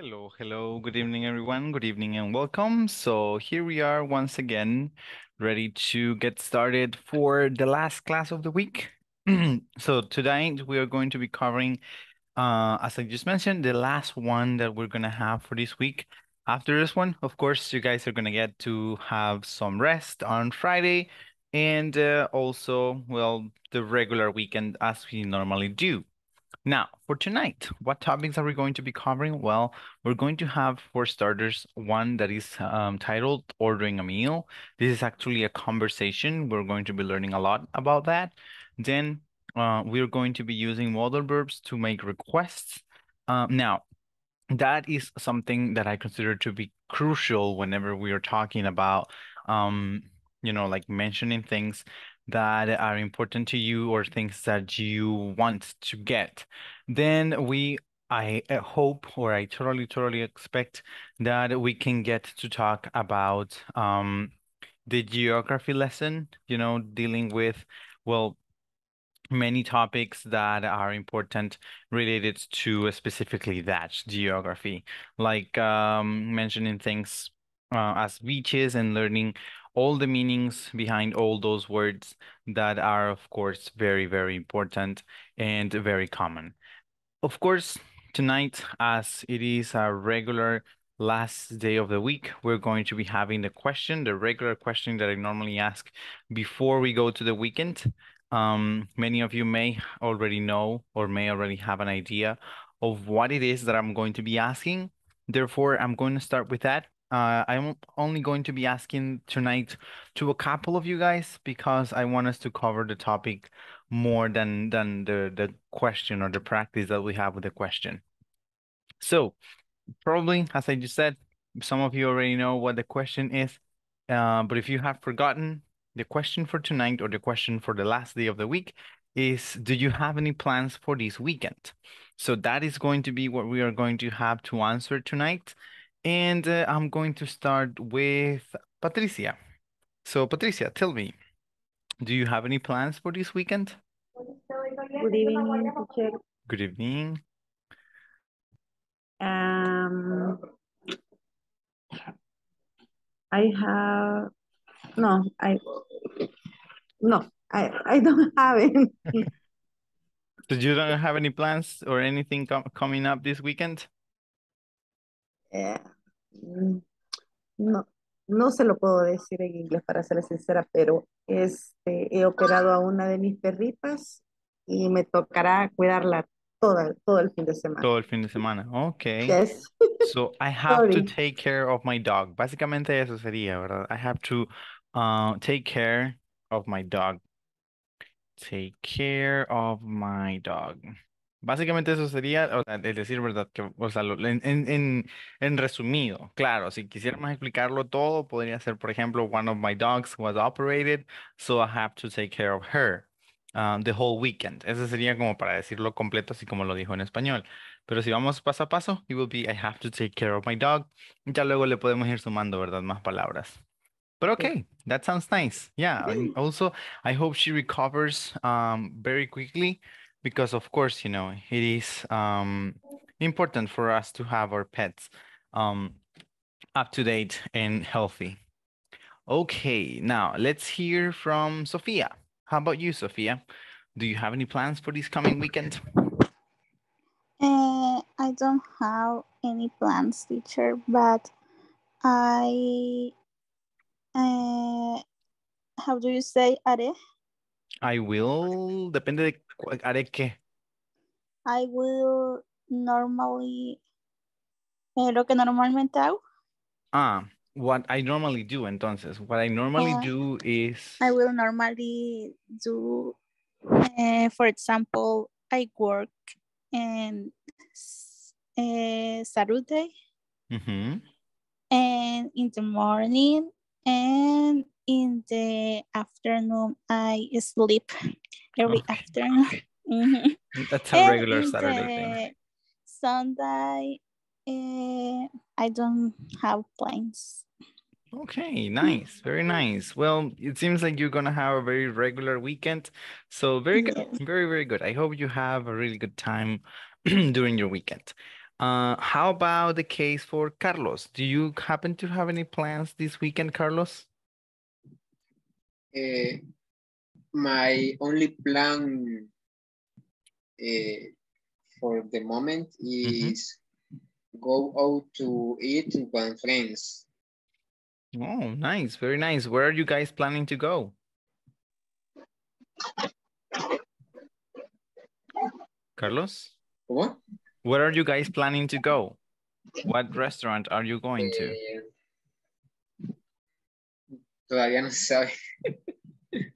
Hello, hello, good evening, everyone. Good evening and welcome. So here we are once again, ready to get started for the last class of the week. so tonight we are going to be covering, uh, as I just mentioned, the last one that we're going to have for this week. After this one, of course, you guys are going to get to have some rest on Friday and uh, also, well, the regular weekend as we normally do. Now, for tonight, what topics are we going to be covering? Well, we're going to have, for starters, one that is um, titled Ordering a Meal. This is actually a conversation. We're going to be learning a lot about that. Then uh, we're going to be using modal verbs to make requests. Um, now, that is something that I consider to be crucial whenever we are talking about, um, you know, like mentioning things that are important to you or things that you want to get, then we I uh, hope or I totally, totally expect that we can get to talk about um, the geography lesson, you know, dealing with, well, many topics that are important related to uh, specifically that geography, like um, mentioning things uh, as beaches and learning all the meanings behind all those words that are, of course, very, very important and very common. Of course, tonight, as it is a regular last day of the week, we're going to be having the question, the regular question that I normally ask before we go to the weekend. Um, many of you may already know or may already have an idea of what it is that I'm going to be asking. Therefore, I'm going to start with that uh, I'm only going to be asking tonight to a couple of you guys because I want us to cover the topic more than than the the question or the practice that we have with the question. So, probably as I just said, some of you already know what the question is, uh, but if you have forgotten, the question for tonight or the question for the last day of the week is do you have any plans for this weekend? So that is going to be what we are going to have to answer tonight. And uh, I'm going to start with Patricia. So, Patricia, tell me, do you have any plans for this weekend? Good evening, teacher. Good evening. Um, I have, no, I, no, I, I don't have any. Did you don't have any plans or anything com coming up this weekend? Eh, no, no se lo puedo decir en inglés para ser sincera, pero este, he operado a una de mis perritas y me tocará cuidarla todo el fin de semana. Todo el fin de semana, ok. Yes. So I have to take care of my dog. Básicamente eso sería, ¿verdad? I have to uh, take care of my dog. Take care of my dog. Básicamente eso sería, es decir, ¿verdad? Que, o sea, en, resumido, claro, si quisiéramos explicarlo todo, podría ser, por ejemplo, one of my dogs was operated, so I have to take care of her ah, the whole weekend. Eso sería como para decirlo completo, así como lo dijo en español. Pero si vamos paso a paso, it will be I have to take care of my dog. ya luego le podemos ir sumando, ¿verdad? Más palabras. But ok okay, that sounds nice. Yeah. Also, I hope she recovers um, very quickly. because of course you know it is um, important for us to have our pets um, up to date and healthy okay now let's hear from sophia how about you sophia do you have any plans for this coming weekend uh, i don't have any plans teacher but i uh, how do you say are I will, depende de, haré qué. I will normally, eh, lo que normalmente hago. Ah, what I normally do, entonces. What I normally do is. I will normally do, uh, for example, I work and uh, eh, Saturday. Mm -hmm. And in the morning and in the afternoon. I sleep every okay. afternoon. Mm -hmm. That's a regular Saturday thing. Sunday, uh, I don't have plans. Okay, nice, very mm-hmm. nice. Well, it seems like you're gonna have a very regular weekend. So very good, yes. very very good. I hope you have a really good time during your weekend. Uh, how about the case for Carlos? Do you happen to have any plans this weekend, Carlos? Eh, my only plan uh, for the moment mm-hmm. is mm-hmm. go out to eat with friends. Oh, nice. Very nice. Where are you guys planning to go? Carlos? What? Where are you guys planning to go? What restaurant are you going to? Eh, Todavía no se sabe.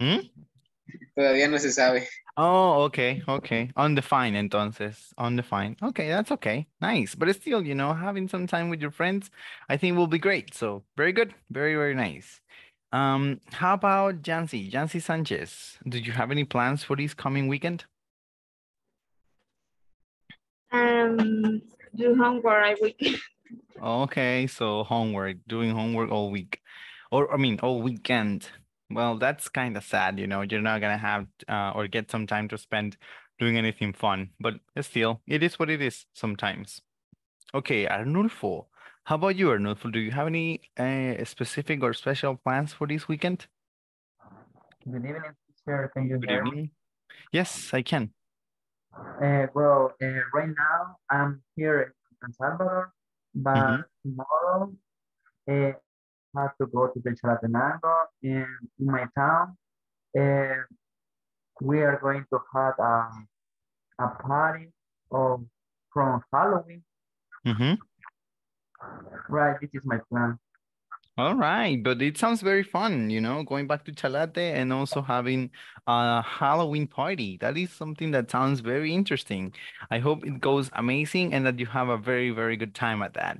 ¿Mm? Todavía no se sabe. Oh, okay, okay. Undefined, entonces. Undefined. Okay, that's okay. Nice. But still, you know, having some time with your friends, I think will be great. So very good. Very, very nice. Um, how about Jancy? Jancy Sanchez, do you have any plans for this coming weekend? Um, do homework every week. okay, so homework, doing homework all week or I mean, all weekend. Well, that's kind of sad, you know. You're not gonna have uh, or get some time to spend doing anything fun. But still, it is what it is sometimes. Okay, Arnulfo, how about you, Arnulfo? Do you have any uh, specific or special plans for this weekend? Good evening, sir. Can you Good hear evening. me? Yes, I can. Uh, well, uh, right now I'm here in San Salvador, but mm -hmm. tomorrow uh, had to go to Becharattenango in, in my town. And we are going to have a, a party of, from Halloween. Mm -hmm. Right, this is my plan. All right, but it sounds very fun, you know, going back to Chalate and also having a Halloween party. That is something that sounds very interesting. I hope it goes amazing and that you have a very, very good time at that.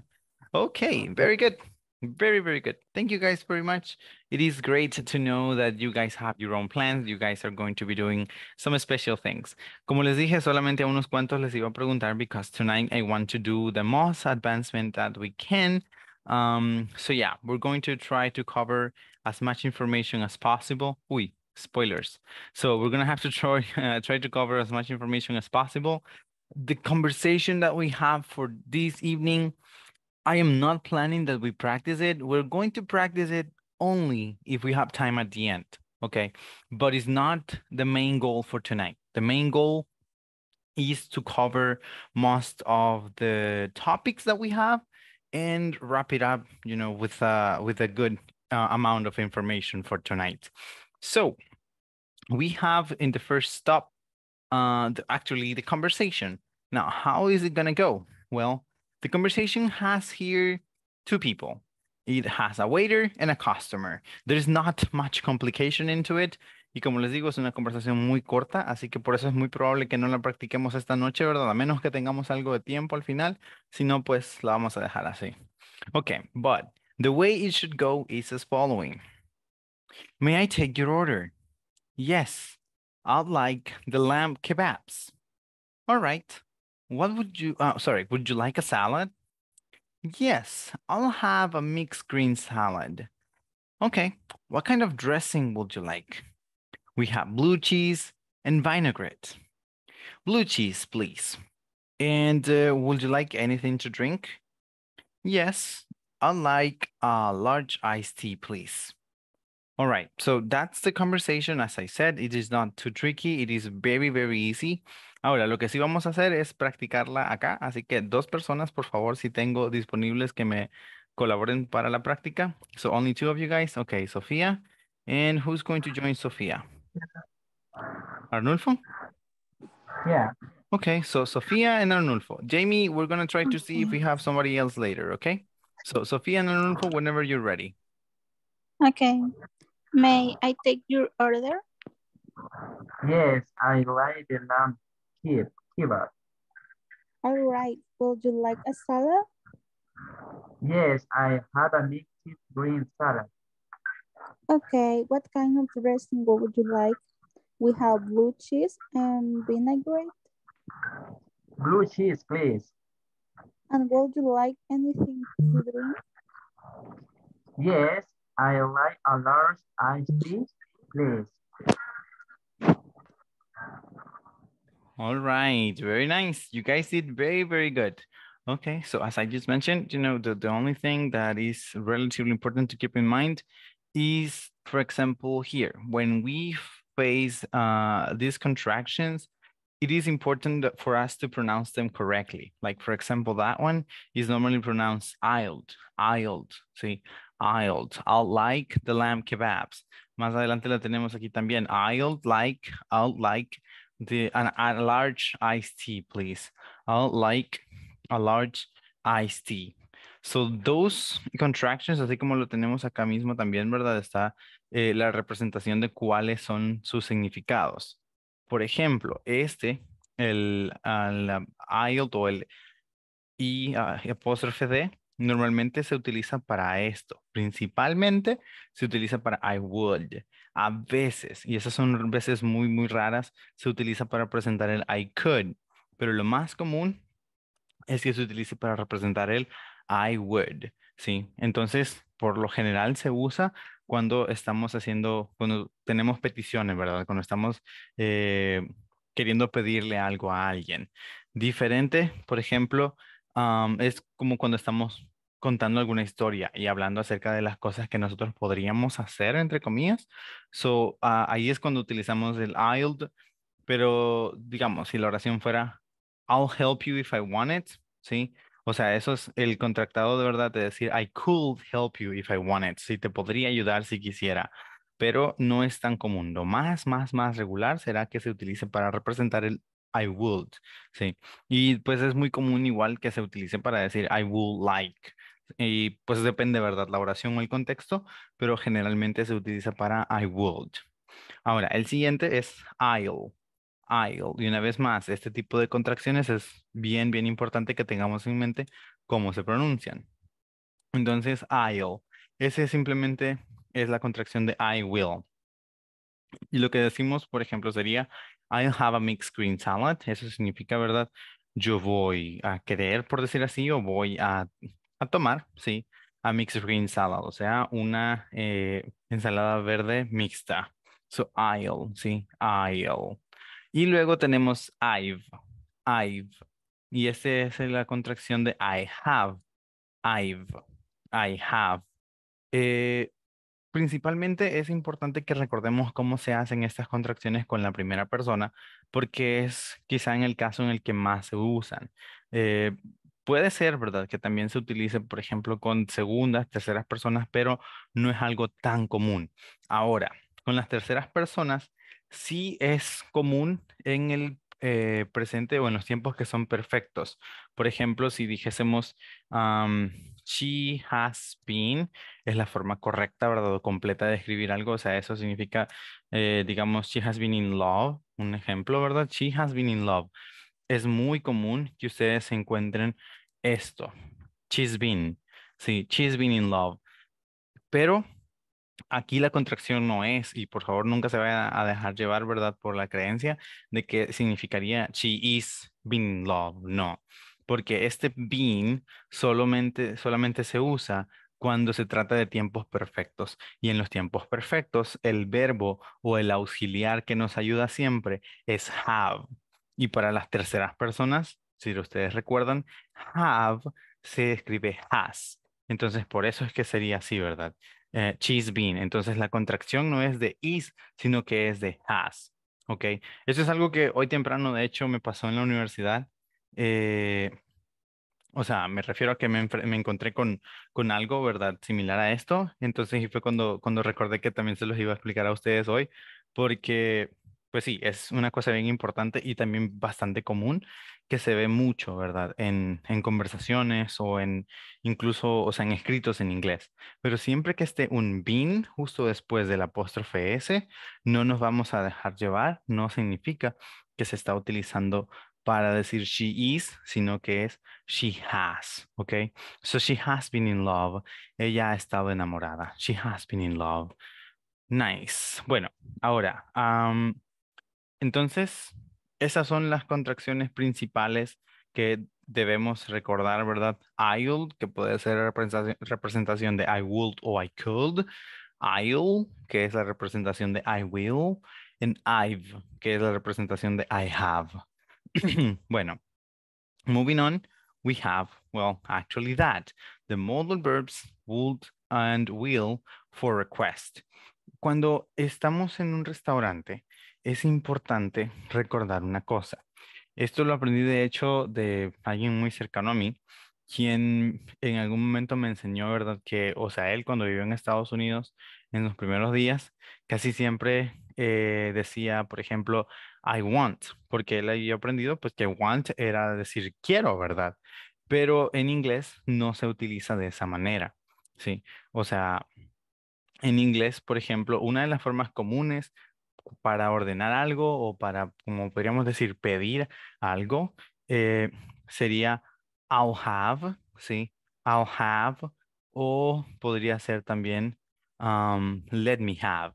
Okay, very good. Very, very good. Thank you guys very much. It is great to know that you guys have your own plans. You guys are going to be doing some special things. Como les dije, solamente a unos cuantos les iba a preguntar because tonight I want to do the most advancement that we can. Um, so yeah, we're going to try to cover as much information as possible. Uy, spoilers. So we're going to have to try, uh, try to cover as much information as possible. The conversation that we have for this evening I am not planning that we practice it. We're going to practice it only if we have time at the end. Okay. But it's not the main goal for tonight. The main goal is to cover most of the topics that we have and wrap it up, you know, with a, uh, with a good uh, amount of information for tonight. So we have in the first stop, uh, the, actually the conversation. Now, how is it going to go? Well, the conversation has here two people. It has a waiter and a customer. There's not much complication into it. Y como les digo, es una conversación muy corta, así que por eso es muy probable que no la practiquemos esta noche, ¿verdad? A menos que tengamos algo de tiempo al final. Si no, pues la vamos a dejar así. Okay, but the way it should go is as following. May I take your order? Yes, I'd like the lamb kebabs. All right, what would you, uh, sorry, would you like a salad? Yes, I'll have a mixed green salad. Okay, what kind of dressing would you like? We have blue cheese and vinaigrette. Blue cheese, please. And uh, would you like anything to drink? Yes, I'd like a large iced tea, please. All right, so that's the conversation. As I said, it is not too tricky. It is very, very easy. Ahora, lo que sí vamos a hacer es practicarla acá. Así que dos personas, por favor, si tengo disponibles que me colaboren para la práctica. So only two of you guys. Okay, Sofía. And who's going to join Sofía? Arnulfo? Yeah. Okay, so Sofía and Arnulfo. Jamie, we're going to try to see if we have somebody else later, okay? So Sofía and Arnulfo, whenever you're ready. Okay. May I take your order? Yes, I like the lamb Keep, kebab. All right, would you like a salad? Yes, I had a mixed green salad. Okay, what kind of dressing would you like? We have blue cheese and vinaigrette. Blue cheese, please. And would you like anything to drink? Yes, I like a large ice cream, please. All right, very nice. You guys did very, very good. Okay, so as I just mentioned, you know, the, the only thing that is relatively important to keep in mind is, for example, here, when we face uh, these contractions, it is important for us to pronounce them correctly. Like for example, that one is normally pronounced isled, isled. See, I'll like the lamb kebabs. Más adelante la tenemos aquí también. I'll like, I'll like the, a large iced tea, please. I'll like a large iced tea. So those contractions, así como lo tenemos acá mismo también, ¿verdad? Está eh, la representación de cuáles son sus significados. Por ejemplo, este, el, el, um, o el I ah, apóstrofe D, normalmente se utiliza para esto. Principalmente se utiliza para I would. A veces, y esas son veces muy, muy raras, se utiliza para presentar el I could. Pero lo más común es que se utilice para representar el I would. ¿sí? Entonces, por lo general se usa cuando estamos haciendo, cuando tenemos peticiones, ¿verdad? Cuando estamos eh, queriendo pedirle algo a alguien. Diferente, por ejemplo, es como cuando estamos contando alguna historia y hablando acerca de las cosas que nosotros podríamos hacer, entre comillas. So, ah, ahí es cuando utilizamos el I'll, pero digamos, si la oración fuera I'll help you if I want it, ¿sí? O sea, eso es el contractado de verdad de decir I could help you if I want it, sí, te podría ayudar si quisiera, pero no es tan común. Lo más, más, más regular será que se utilice para representar el I would, sí. Y pues es muy común igual que se utilice para decir I would like, y pues depende, ¿verdad? La oración o el contexto, pero generalmente se utiliza para I would. Ahora, el siguiente es I'll. I'll. Y una vez más, este tipo de contracciones es bien, bien importante que tengamos en mente cómo se pronuncian. Entonces, I'll. Ese simplemente es la contracción de I will. Y lo que decimos, por ejemplo, sería I'll have a mixed green salad. Eso significa, ¿verdad? Yo voy a querer, por decir así, o voy a a tomar, sí, a mixed green salad, o sea, una eh, ensalada verde mixta. So, aisle, sí, aisle. Y luego tenemos I've, I've. Y esta es la contracción de I have, I've, I have. Eh, principalmente es importante que recordemos cómo se hacen estas contracciones con la primera persona, porque es quizá en el caso en el que más se usan. Eh, puede ser, ¿verdad? Que también se utilice, por ejemplo, con segundas, terceras personas, pero no es algo tan común. Ahora, con las terceras personas, sí es común en el eh, presente o en los tiempos que son perfectos. Por ejemplo, si dijésemos, she has been, es la forma correcta, ¿verdad? O completa de escribir algo. O sea, eso significa, eh, digamos, she has been in love, un ejemplo, ¿verdad? She has been in love es muy común que ustedes encuentren esto. She's been. Sí, she's been in love. Pero aquí la contracción no es, y por favor nunca se vaya a dejar llevar, ¿verdad? Por la creencia de que significaría she is been in love. No, porque este been solamente, solamente se usa cuando se trata de tiempos perfectos. Y en los tiempos perfectos, el verbo o el auxiliar que nos ayuda siempre es have. Y para las terceras personas, si ustedes recuerdan, have se escribe has. Entonces, por eso es que sería así, ¿verdad? cheese eh, bean. Entonces, la contracción no es de is, sino que es de has. ¿Ok? Eso es algo que hoy temprano, de hecho, me pasó en la universidad. Eh, o sea, me refiero a que me, me, encontré con, con algo, ¿verdad? Similar a esto. Entonces, y fue cuando, cuando recordé que también se los iba a explicar a ustedes hoy, porque pues sí, es una cosa bien importante y también bastante común que se ve mucho, ¿verdad? En, conversaciones o en incluso, o sea, en escritos en inglés. Pero siempre que esté un been justo después del apóstrofe S, no nos vamos a dejar llevar, no significa que se está utilizando para decir she is, sino que es she has, ¿ok? So she has been in love. Ella ha estado enamorada. She has been in love. Nice. Bueno, ahora, entonces, esas son las contracciones principales que debemos recordar, ¿verdad? I'll, que puede ser representación de I would o I could. I'll, que es la representación de I will. And I've, que es la representación de I have. bueno, moving on, we have, well, actually that, the modal verbs would and will for request. Cuando estamos en un restaurante, es importante recordar una cosa. Esto lo aprendí de hecho de alguien muy cercano a mí, quien en algún momento me enseñó, ¿verdad? Que, o sea, él cuando vivió en Estados Unidos, en los primeros días, casi siempre eh, decía, por ejemplo, I want, porque él había aprendido pues que want era decir quiero, ¿verdad? Pero en inglés no se utiliza de esa manera, ¿sí? O sea, en inglés, por ejemplo, una de las formas comunes para ordenar algo o para, como podríamos decir, pedir algo, eh, sería I'll have, ¿sí? I'll have, o podría ser también um, let me have,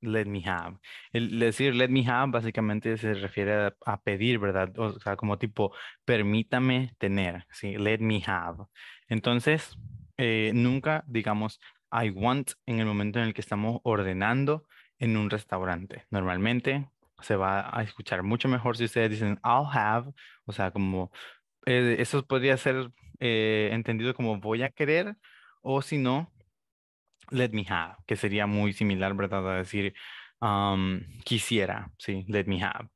let me have. El decir let me have básicamente se refiere a, pedir, ¿verdad? O sea, como tipo, permítame tener, ¿sí? Let me have. Entonces, eh, nunca digamos I want en el momento en el que estamos ordenando en un restaurante. Normalmente se va a escuchar mucho mejor si ustedes dicen I'll have, o sea, como eh, eso podría ser eh, entendido como voy a querer o si no, let me have, que sería muy similar, ¿verdad? A decir quisiera, sí, let me have.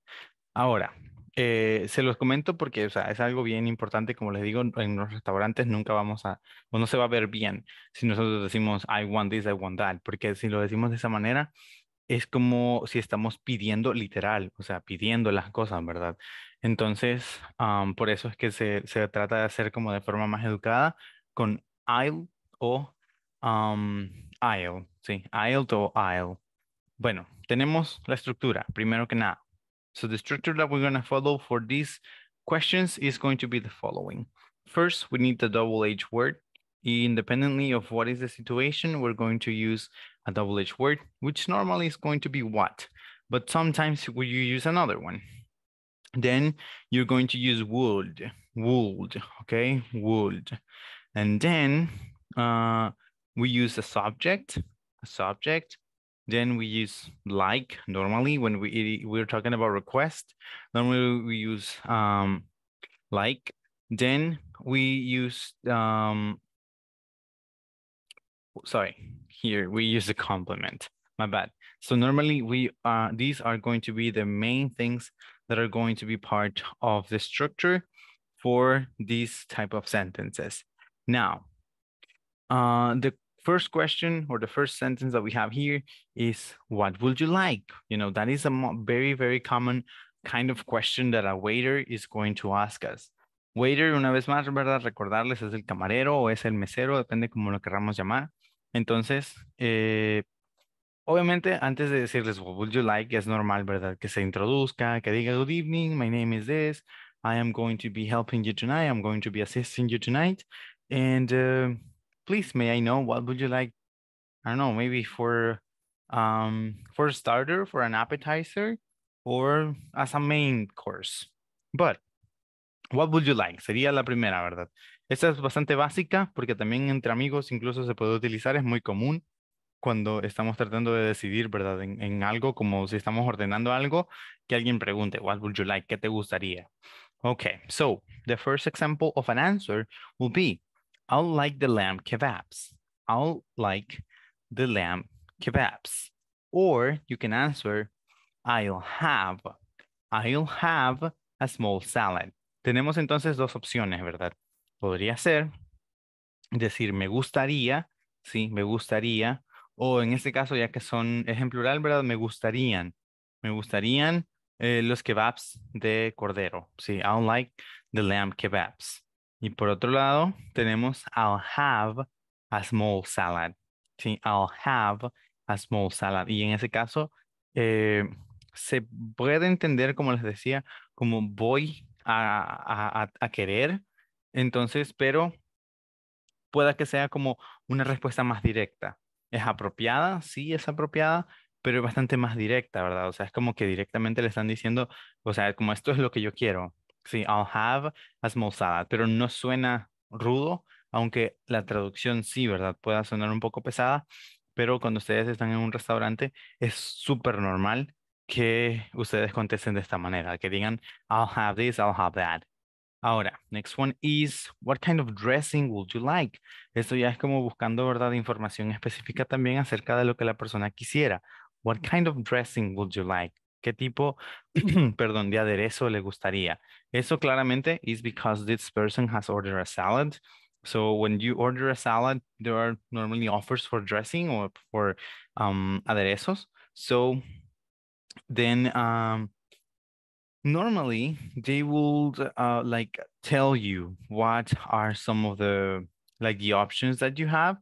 Ahora, eh, se los comento porque o sea, es algo bien importante, como les digo, en los restaurantes nunca vamos a, o no se va a ver bien si nosotros decimos I want this, I want that, porque si lo decimos de esa manera, es como si estamos pidiendo literal, o sea, pidiendo las cosas, ¿verdad? Entonces, por eso es que se, trata de hacer como de forma más educada con I'll o um, sí, I'll o I'll. Bueno, tenemos la estructura, primero que nada. So the structure that we're going to follow for these questions is going to be the following. First, we need the double H word. Independently of what is the situation, we're going to use a double-edged word, which normally is going to be what, but sometimes you use another one. Then you're going to use would, would, okay, would. And then uh, we use a subject, a subject, then we use like normally when we we're talking about request. Normally we use um, like. Then we use um, sorry here, we use a complement, my bad. So normally we uh, these are going to be the main things that are going to be part of the structure for these type of sentences. Now, uh, the first question or the first sentence that we have here is, what would you like? You know, that is a very, very common kind of question that a waiter is going to ask us. Waiter, una vez más, ¿verdad? Recordarles, es el camarero o es el mesero, depende como lo queramos llamar. Entonces, eh, obviamente, antes de decirles, what would you like, es normal, ¿verdad? Que se introduzca, que diga, good evening, my name is this, I am going to be helping you tonight, I'm going to be assisting you tonight, and uh, please, may I know, what would you like, I don't know, maybe for, um, for a starter, for an appetizer, or as a main course. But, what would you like? Sería la primera, ¿verdad? Esta es bastante básica porque también entre amigos incluso se puede utilizar, es muy común cuando estamos tratando de decidir, ¿verdad? En, algo, como si estamos ordenando algo, que alguien pregunte, what would you like? ¿Qué te gustaría? Okay, so the first example of an answer will be, I'll like the lamb kebabs. I'll like the lamb kebabs. Or you can answer, I'll have. I'll have a small salad. Tenemos entonces dos opciones, ¿verdad? podría ser decir me gustaría, sí, me gustaría, o en este caso, ya que son, es plural, ¿verdad? Me gustarían, me gustarían eh, los kebabs de cordero, sí, I like the lamb kebabs. Y por otro lado, tenemos I'll have a small salad, sí, I'll have a small salad. Y en ese caso, eh, se puede entender, como les decía, como voy a querer entonces, pero pueda que sea como una respuesta más directa. Es apropiada, sí es apropiada, pero es bastante más directa, ¿verdad? O sea, es como que directamente le están diciendo, o sea, como esto es lo que yo quiero. Sí, I'll have a small salad, pero no suena rudo, aunque la traducción sí, ¿verdad? Pueda sonar un poco pesada, pero cuando ustedes están en un restaurante es súper normal que ustedes contesten de esta manera, que digan, I'll have this, I'll have that. Ahora, next one is, what kind of dressing would you like? Esto ya es como buscando, ¿verdad? Información específica también acerca de lo que la persona quisiera. What kind of dressing would you like? ¿Qué tipo, perdón, de aderezo le gustaría? Eso claramente is because this person has ordered a salad. So when you order a salad, there are normally offers for dressing or for um, aderezos. So then um, normally they would uh, like tell you what are some of the like the options that you have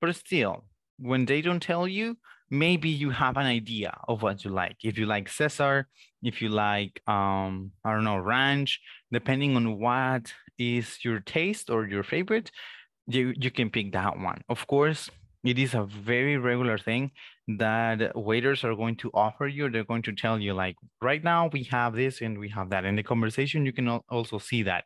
but still when they don't tell you maybe you have an idea of what you like if you like cesar if you like um i don't know ranch depending on what is your taste or your favorite you you can pick that one of course it is a very regular thing that waiters are going to offer you they're going to tell you like right now we have this and we have that in the conversation you can also see that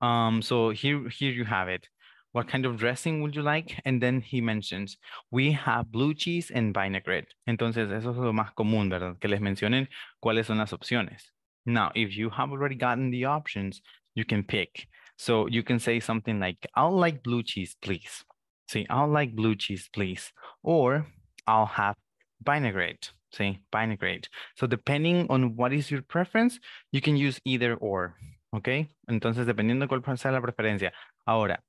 um so here here you have it what kind of dressing would you like? And then he mentions, we have blue cheese and vinaigrette. Entonces, eso es lo más común, ¿verdad? Que les mencionen cuáles son las opciones. Now, if you have already gotten the options, you can pick. So you can say something like, I'll like blue cheese, please. ¿sí? I'll like blue cheese, please. Or I'll have vinaigrette, ¿sí? Vinaigrette. So depending on what is your preference, you can use either or, ¿ok? Entonces, dependiendo de cuál sea la preferencia. Ahora,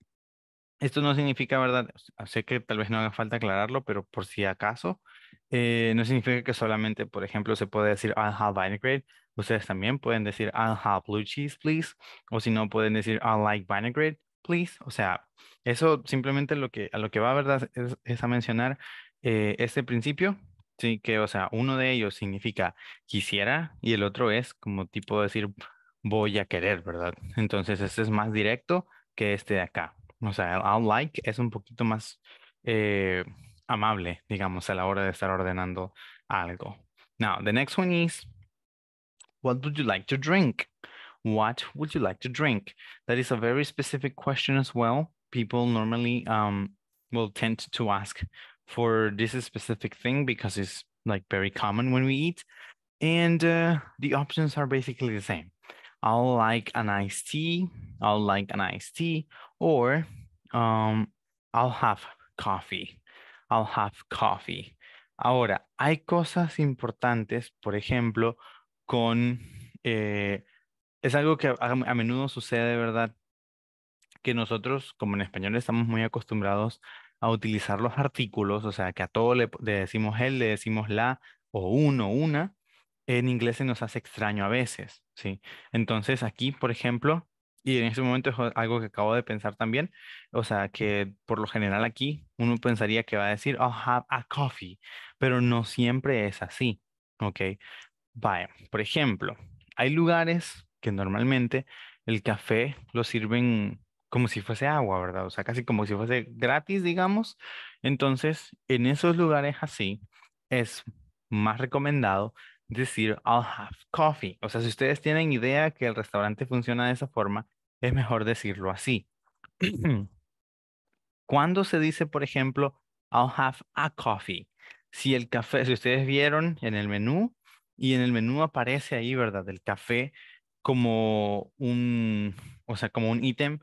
esto no significa, ¿verdad? Sé que tal vez no haga falta aclararlo, pero por si acaso, eh, no significa que solamente, por ejemplo, se puede decir I'll have vinaigrette. Ustedes también pueden decir I'll have blue cheese, please. O si no, pueden decir I'll like vinaigrette please. O sea, eso simplemente lo que, a lo que va ¿verdad? Es, es a mencionar eh, este principio, sí, que, o sea, uno de ellos significa quisiera y el otro es como tipo decir voy a querer, ¿verdad? Entonces, este es más directo que este de acá. O sea, el I'll like es un poquito más eh, amable, digamos, a la hora de estar ordenando algo. Now, the next one is, what would you like to drink? what would you like to drink? That is a very specific question as well. People normally um, will tend to ask for this specific thing because it's like very common when we eat. And uh, the options are basically the same. I'll like an iced tea. I'll like an iced tea, or um, I'll have coffee. I'll have coffee. Ahora, hay cosas importantes, por ejemplo, con eh, es algo que a, menudo sucede, ¿verdad? Que nosotros, como en español, estamos muy acostumbrados a utilizar los artículos, o sea, que a todo le, decimos él, le decimos la o uno, una, en inglés se nos hace extraño a veces, ¿sí? Entonces aquí, por ejemplo, y en este momento es algo que acabo de pensar también, o sea, que por lo general aquí uno pensaría que va a decir, I'll have a coffee, pero no siempre es así, ¿ok? Vaya, por ejemplo, hay lugares que normalmente el café lo sirven como si fuese agua, ¿verdad? O sea, casi como si fuese gratis, digamos. Entonces, en esos lugares así, es más recomendado decir, I'll have coffee. O sea, si ustedes tienen idea que el restaurante funciona de esa forma, es mejor decirlo así. Cuando se dice, por ejemplo, I'll have a coffee? Si el café, si ustedes vieron en el menú, y en el menú aparece ahí, ¿verdad? El café como un, o sea, como un ítem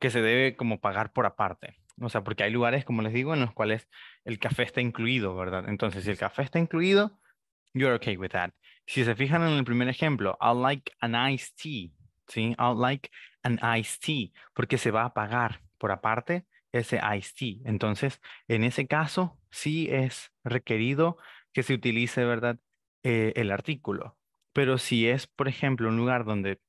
que se debe como pagar por aparte. O sea, porque hay lugares, como les digo, en los cuales el café está incluido, ¿verdad? Entonces, si el café está incluido, you're okay with that. Si se fijan en el primer ejemplo, I'll like an iced tea, ¿sí? I'll like an iced tea, porque se va a pagar por aparte ese iced tea. Entonces, en ese caso, sí es requerido que se utilice, ¿verdad? Eh, el artículo. Pero si es, por ejemplo, un lugar donde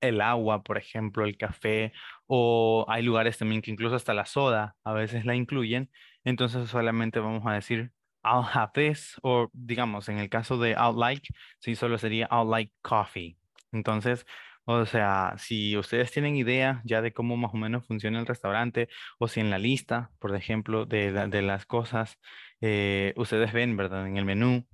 el agua, por ejemplo, el café, o hay lugares también que incluso hasta la soda a veces la incluyen, entonces solamente vamos a decir I'll have this, o digamos, en el caso de I'll like, sí solo sería I'll like coffee. Entonces, o sea, si ustedes tienen idea ya de cómo más o menos funciona el restaurante, o si en la lista, por ejemplo, de, las cosas, eh, ustedes ven, ¿verdad? En el menú,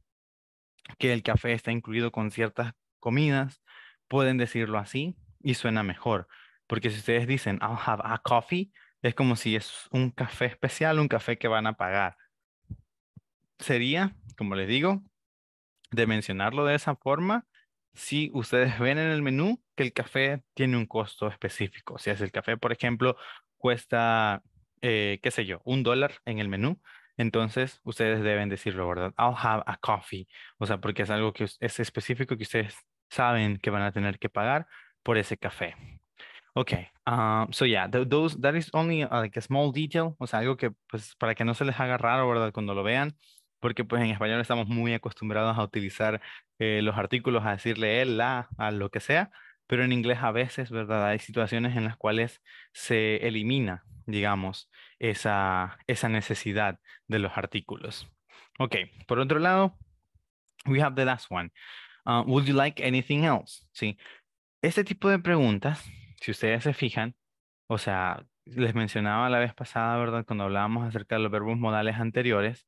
que el café está incluido con ciertas comidas, pueden decirlo así y suena mejor. Porque si ustedes dicen, I'll have a coffee, es como si es un café especial, un café que van a pagar. Sería, como les digo, de mencionarlo de esa forma, si ustedes ven en el menú que el café tiene un costo específico. si es el café, por ejemplo, cuesta, eh, qué sé yo, un dólar en el menú, entonces, ustedes deben decirlo, ¿verdad? I'll have a coffee. O sea, porque es algo que es específico que ustedes saben que van a tener que pagar por ese café. Ok. Ah, so yeah, those, that is only uh, like a small detail, o sea, algo que pues para que no se les haga raro, ¿verdad? Cuando lo vean, porque pues en español estamos muy acostumbrados a utilizar eh, los artículos, a decirle él, la, a lo que sea, pero en inglés a veces, ¿verdad? Hay situaciones en las cuales se elimina, digamos, esa, esa necesidad de los artículos. Ok, por otro lado, we have the last one. Uh, would you like anything else? ¿Sí? Este tipo de preguntas, si ustedes se fijan, o sea, les mencionaba la vez pasada, ¿verdad? Cuando hablábamos acerca de los verbos modales anteriores,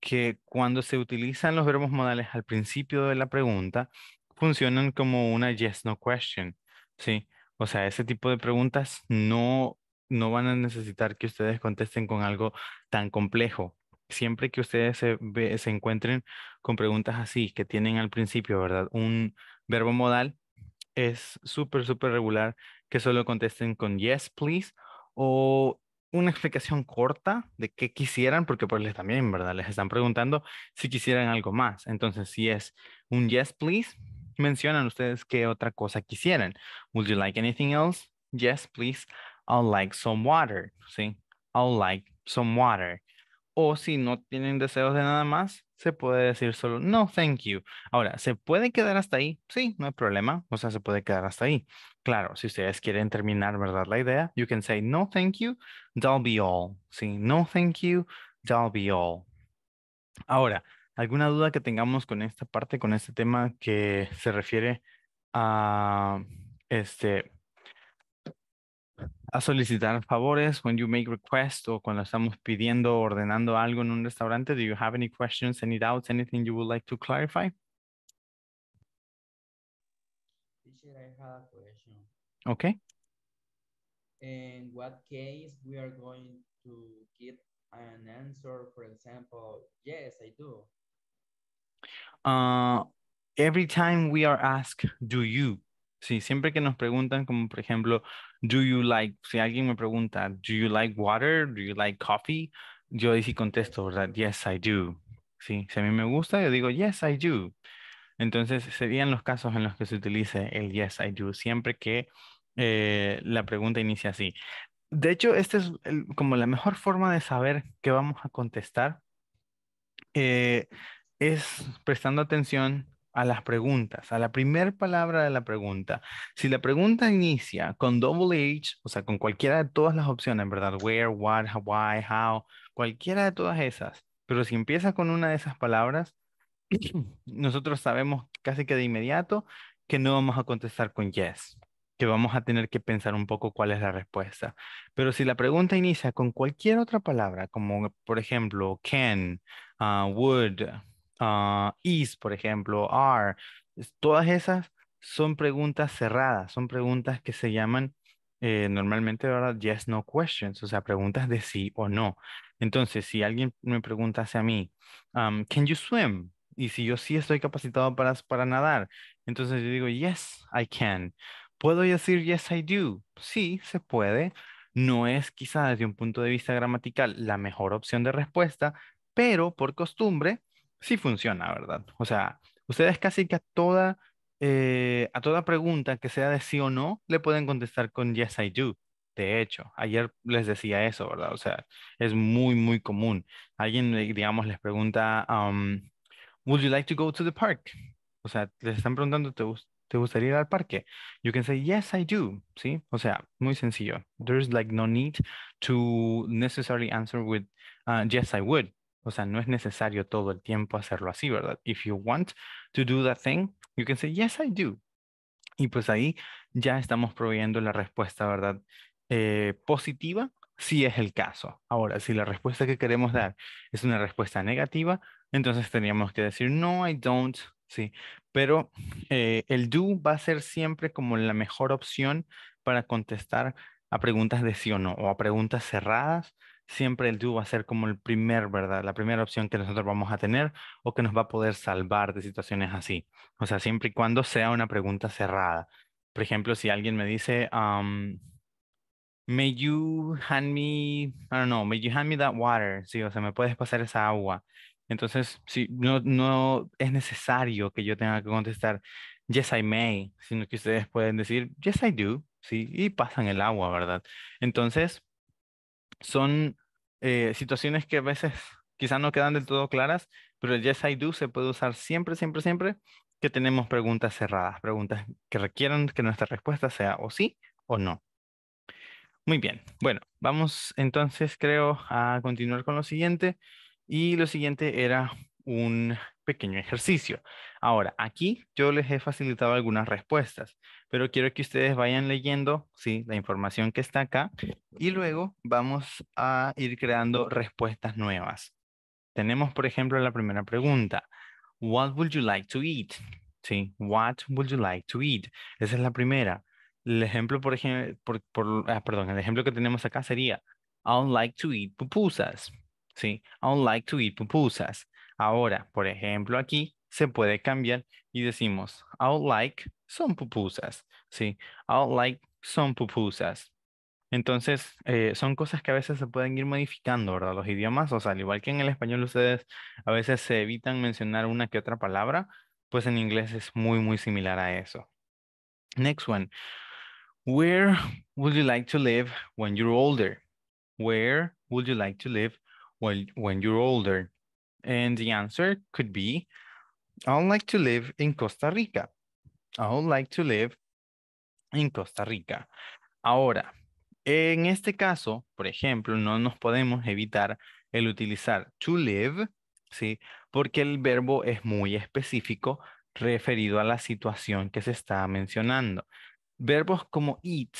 que cuando se utilizan los verbos modales al principio de la pregunta, funcionan como una yes-no question, ¿sí? O sea, ese tipo de preguntas no no van a necesitar que ustedes contesten con algo tan complejo. Siempre que ustedes se, encuentren con preguntas así, que tienen al principio, ¿verdad? Un verbo modal es súper, súper regular que solo contesten con yes, please o una explicación corta de qué quisieran, porque pues les también, ¿verdad? Les están preguntando si quisieran algo más. Entonces, si es un yes, please, mencionan ustedes qué otra cosa quisieran. Would you like anything else? Yes, please. I'll like some water, ¿sí? I'll like some water. O si no tienen deseos de nada más, se puede decir solo no, thank you. Ahora, ¿se puede quedar hasta ahí? Sí, no hay problema. O sea, se puede quedar hasta ahí. Claro, si ustedes quieren terminar, ¿verdad? La idea, you can say no, thank you, that'll be all. Sí, no, thank you, that'll be all. Ahora, ¿alguna duda que tengamos con esta parte, con este tema que se refiere a este a solicitar favores, when you make requests o cuando estamos pidiendo, ordenando algo en un restaurante, do you have any questions, any doubts, anything you would like to clarify? Okay. In what case we are going to get an answer, for example, yes, I do. Uh, every time we are asked, do you, Sí, siempre que nos preguntan, como por ejemplo, do you like, si alguien me pregunta, do you like water, do you like coffee, yo ahí sí contesto, ¿verdad? Yes, I do. si a mí me gusta, yo digo, yes, I do. Entonces, serían los casos en los que se utilice el yes, I do, siempre que eh, la pregunta inicia así. De hecho, esta es como la mejor forma de saber qué vamos a contestar, eh, es prestando atención a las preguntas, a la primera palabra de la pregunta. Si la pregunta inicia con double H, o sea, con cualquiera de todas las opciones, en ¿verdad? Where, what, why, how, cualquiera de todas esas, pero si empieza con una de esas palabras, nosotros sabemos casi que de inmediato que no vamos a contestar con yes, que vamos a tener que pensar un poco cuál es la respuesta. Pero si la pregunta inicia con cualquier otra palabra, como por ejemplo can, ah, would, Ah, is, por ejemplo, are, todas esas son preguntas cerradas, son preguntas que se llaman eh, normalmente, ¿verdad? Yes, no questions, o sea, preguntas de sí o no. Entonces, si alguien me pregunta a mí, um, can you swim? Y si yo sí estoy capacitado para, para nadar, entonces yo digo, yes, I can. ¿Puedo decir yes, I do? Sí, se puede. No es quizá desde un punto de vista gramatical la mejor opción de respuesta, pero por costumbre sí funciona, ¿verdad? O sea, ustedes casi que a toda, eh, a toda pregunta que sea de sí o no, le pueden contestar con yes, I do. De hecho, ayer les decía eso, ¿verdad? O sea, es muy, muy común. Alguien, eh, digamos, les pregunta, um, would you like to go to the park? O sea, les están preguntando, ¿te, gustaría ir al parque? You can say, yes, I do, ¿sí? O sea, muy sencillo. There's like no need to necessarily answer with, uh, yes, I would. O sea, no es necesario todo el tiempo hacerlo así, ¿verdad? If you want to do that thing, you can say, yes, I do. Y pues ahí ya estamos proveyendo la respuesta, ¿verdad? Eh, positiva, si es el caso. Ahora, si la respuesta que queremos dar es una respuesta negativa, entonces teníamos que decir, no, I don't, sí. Pero eh, el do va a ser siempre como la mejor opción para contestar a preguntas de sí o no, o a preguntas cerradas siempre el do va a ser como el primer, ¿verdad? La primera opción que nosotros vamos a tener o que nos va a poder salvar de situaciones así. O sea, siempre y cuando sea una pregunta cerrada. Por ejemplo, si alguien me dice, um, may you hand me, I don't know, may you hand me that water, sí, o sea, me puedes pasar esa agua. Entonces, si no, no es necesario que yo tenga que contestar, yes, I may, sino que ustedes pueden decir, yes, I do, sí, y pasan el agua, ¿verdad? Entonces, son eh, situaciones que a veces quizás no quedan del todo claras, pero el yes I do se puede usar siempre, siempre, siempre que tenemos preguntas cerradas, preguntas que requieran que nuestra respuesta sea o sí o no. Muy bien, bueno, vamos entonces creo a continuar con lo siguiente y lo siguiente era un pequeño ejercicio. Ahora, aquí yo les he facilitado algunas respuestas, pero quiero que ustedes vayan leyendo ¿sí? la información que está acá y luego vamos a ir creando respuestas nuevas. Tenemos, por ejemplo, la primera pregunta. What would you like to eat? ¿Sí? What would you like to eat? Esa es la primera. El ejemplo, por ejemplo, ah, perdón, el ejemplo que tenemos acá sería I would like to eat pupusas. ¿Sí? I would like to eat pupusas. Ahora, por ejemplo, aquí se puede cambiar y decimos, I like some pupusas, ¿sí? I like some pupusas. Entonces, eh, son cosas que a veces se pueden ir modificando, ¿verdad? Los idiomas, o sea, al igual que en el español ustedes a veces se evitan mencionar una que otra palabra, pues en inglés es muy, muy similar a eso. Next one. Where would you like to live when you're older? Where would you like to live when you're older? And the answer could be, I would like to live in Costa Rica. I would like to live in Costa Rica. Ahora, en este caso, por ejemplo, no nos podemos evitar el utilizar to live, ¿sí? Porque el verbo es muy específico referido a la situación que se está mencionando. Verbos como eat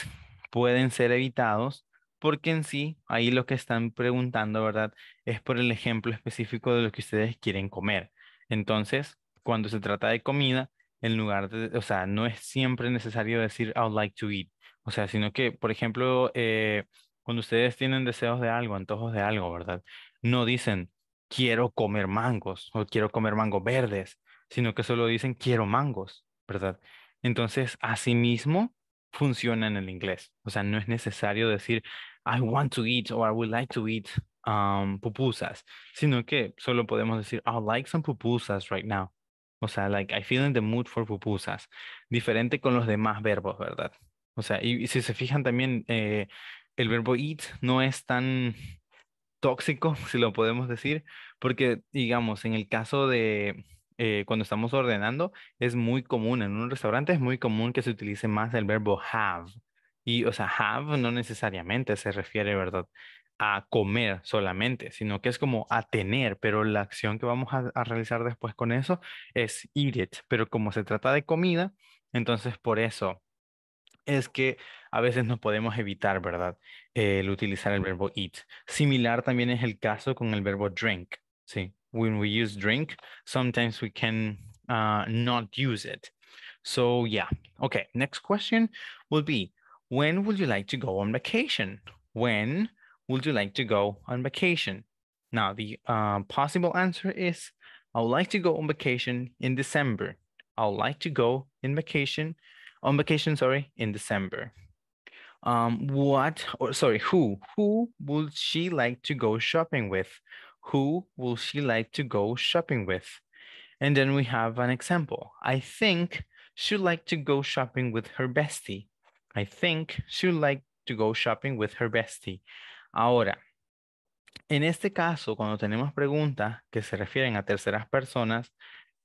pueden ser evitados porque en sí, ahí lo que están preguntando, ¿verdad? Es por el ejemplo específico de lo que ustedes quieren comer. Entonces, cuando se trata de comida, en lugar de, o sea, no es siempre necesario decir, I would like to eat. O sea, sino que, por ejemplo, eh, cuando ustedes tienen deseos de algo, antojos de algo, ¿verdad? No dicen, quiero comer mangos o quiero comer mangos verdes, sino que solo dicen, quiero mangos, ¿verdad? Entonces, asimismo, funciona en el inglés. O sea, no es necesario decir I want to eat or I would like to eat um, pupusas, sino que solo podemos decir I like some pupusas right now. O sea, like I feel in the mood for pupusas. Diferente con los demás verbos, ¿verdad? O sea, y, si se fijan también, eh, el verbo eat no es tan tóxico, si lo podemos decir, porque digamos, en el caso de eh, cuando estamos ordenando, es muy común, en un restaurante es muy común que se utilice más el verbo have. Y, o sea, have no necesariamente se refiere, ¿verdad? a comer solamente, sino que es como a tener, pero la acción que vamos a, realizar después con eso es eat it, pero como se trata de comida, entonces por eso es que a veces no podemos evitar, ¿verdad? El utilizar el verbo eat. Similar también es el caso con el verbo drink, ¿sí? when we use drink, sometimes we can uh, not use it. So yeah, okay. Next question will be, when would you like to go on vacation? When would you like to go on vacation? Now the uh, possible answer is, I would like to go on vacation in December. I would like to go in vacation, on vacation, sorry, in December. Um, what, or sorry, who, who would she like to go shopping with? who will she like to go shopping with? And then we have an example. I think she'd like to go shopping with her bestie. I think she'd like to go shopping with her bestie. Ahora, en este caso, cuando tenemos preguntas que se refieren a terceras personas,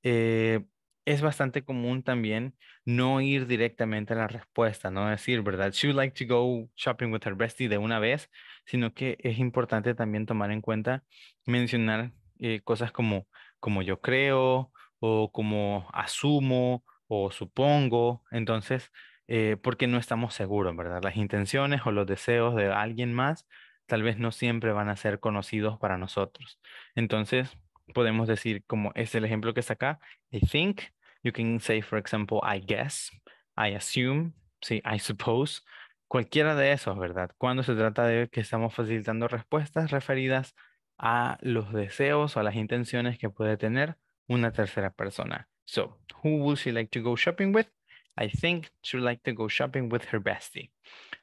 eh, es bastante común también no ir directamente a la respuesta, no decir, ¿verdad? She would like to go shopping with her bestie de una vez, sino que es importante también tomar en cuenta mencionar eh, cosas como, como yo creo o como asumo o supongo. Entonces, eh, porque no estamos seguros, ¿verdad? Las intenciones o los deseos de alguien más tal vez no siempre van a ser conocidos para nosotros. Entonces, podemos decir como es el ejemplo que está acá, I think, you can say for example, I guess, I assume, sí, I suppose, cualquiera de esos, ¿verdad? Cuando se trata de que estamos facilitando respuestas referidas a los deseos o a las intenciones que puede tener una tercera persona. So, who would she like to go shopping with? I think she would like to go shopping with her bestie.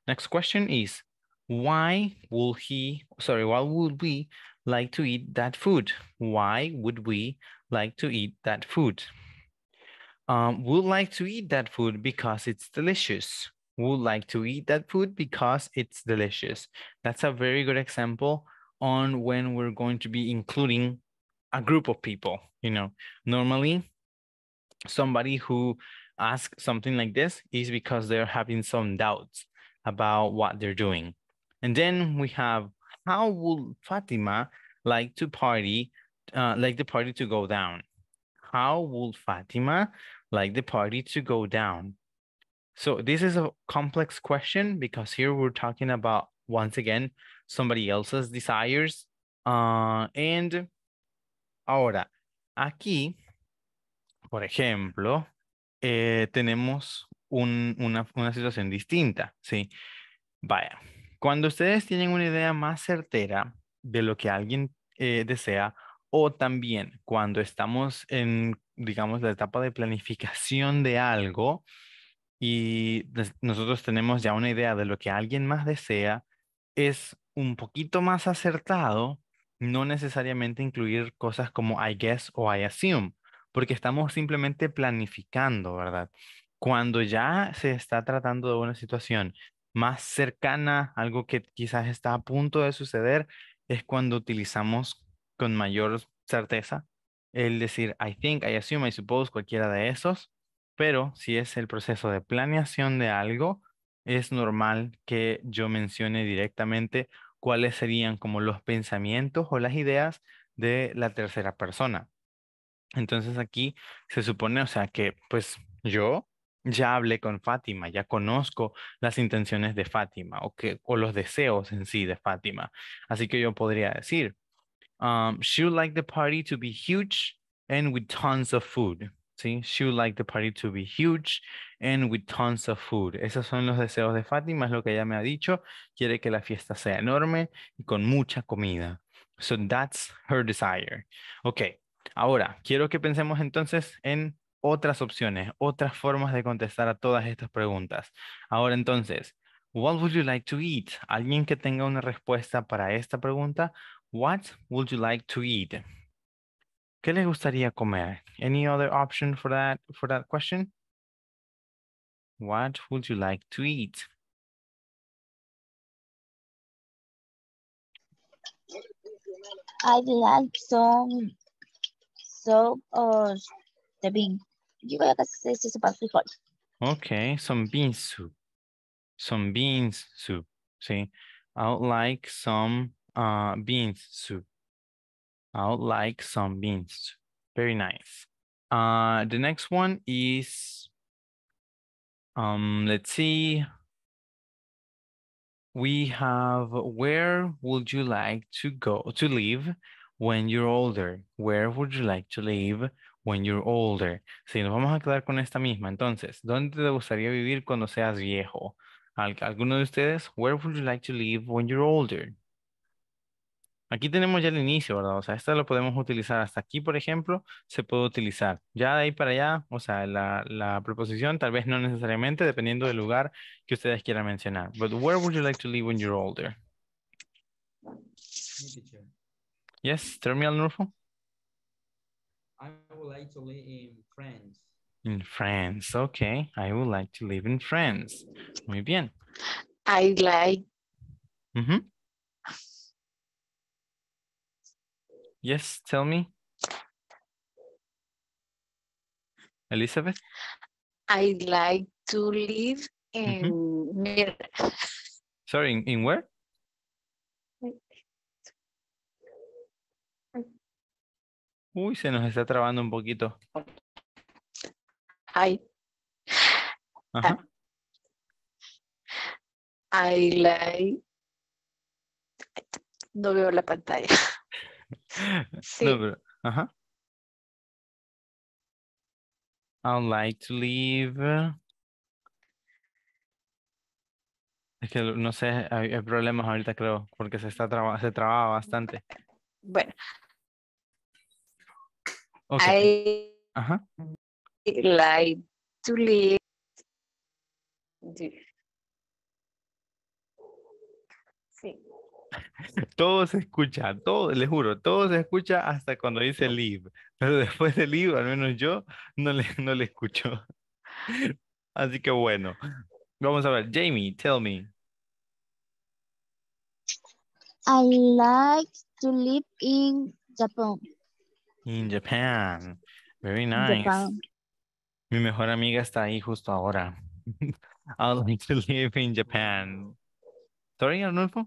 Next question is, why will he, sorry, why would we like to eat that food? Why would we like to eat that food? Um, would like to eat that food because it's delicious. Would like to eat that food because it's delicious. That's a very good example on when we're going to be including a group of people. You know, normally somebody who asks something like this is because they're having some doubts about what they're doing. And then we have how would Fatima like to party, uh, like the party to go down? How would Fatima like the party to go down? So this is a complex question because here we're talking about, once again, somebody else's desires. Uh, and ahora, aquí, por ejemplo, eh, tenemos un, una, una situación distinta, ¿sí? Vaya, Cuando ustedes tienen una idea más certera de lo que alguien eh, desea, o también cuando estamos en, digamos, la etapa de planificación de algo y nosotros tenemos ya una idea de lo que alguien más desea, es un poquito más acertado no necesariamente incluir cosas como I guess o I assume, porque estamos simplemente planificando, ¿verdad? Cuando ya se está tratando de una situación más cercana, algo que quizás está a punto de suceder, es cuando utilizamos con mayor certeza el decir I think, I assume, I suppose, cualquiera de esos, pero si es el proceso de planeación de algo, es normal que yo mencione directamente cuáles serían como los pensamientos o las ideas de la tercera persona. Entonces aquí se supone, o sea, que pues yo ya hablé con Fátima, ya conozco las intenciones de Fátima o, o los deseos en sí de Fátima. Así que yo podría decir, um, she would like the party to be huge and with tons of food. ¿Sí? She would like the party to be huge and with tons of food. Esos son los deseos de Fátima, es lo que ella me ha dicho. Quiere que la fiesta sea enorme y con mucha comida. So that's her desire. Ok, ahora quiero que pensemos entonces en otras opciones, otras formas de contestar a todas estas preguntas. Ahora entonces, what would you like to eat? Alguien que tenga una respuesta para esta pregunta, what would you like to eat? ¿Qué le gustaría comer? Any other option for that for that question? What would you like to eat? I'd like some soup or the Yes, this is about food? Okay, some bean soup. Some beans soup. See, I would like some uh, beans soup. I would like some beans. Very nice. Uh, the next one is, um, let's see. We have, where would you like to go to live when you're older? Where would you like to live when you're older. Si nos vamos a quedar con esta misma, entonces, ¿dónde te gustaría vivir cuando seas viejo? ¿Alguno de ustedes? Where would you like to live when you're older? Aquí tenemos ya el inicio, ¿verdad? O sea, esta lo podemos utilizar hasta aquí, por ejemplo, se puede utilizar. Ya de ahí para allá, o sea, la, proposición tal vez no necesariamente, dependiendo del lugar que ustedes quieran mencionar. But where would you like to live when you're older? Yes, Terminal would like to live in France. In France, okay. I would like to live in France. Muy bien. I like. Mm -hmm. Yes, tell me. Elizabeth? I would like to live in mm -hmm. Sorry, in, in where? Uy, se nos está trabando un poquito. Ay. Ajá. I like. No veo la pantalla. sí. No, ajá. I'd like to leave. Es que no sé, hay, problemas ahorita creo, porque se está trabando, se traba bastante. Bueno, I like to live. Sí. Todo se escucha, todo, les juro, todo se escucha hasta cuando dice live, pero después de live, al menos yo, no le, no le escucho. Así que bueno, vamos a ver. Jamie, tell me. I like to live in Japan. In Japan. Very nice. Japan. Mi mejor amiga está ahí justo ahora. I would like to live in Japan. Sorry, Arnulfo?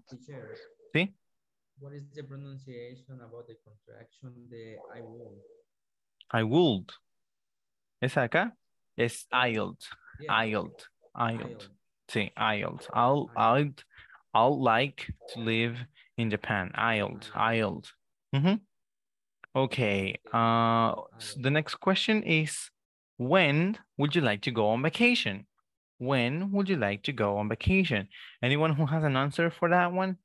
¿Sí? What is the pronunciation about the contraction the I would? I would. Es acá es I'll. I'll. i Sí, I'll. I'll. I'll. I'll like to live in Japan. I'll. Ah. I'll. Mm -hmm. Okay. Uh, so the next question is, when would you like to go on vacation? When would you like to go on vacation? Anyone who has an answer for that one?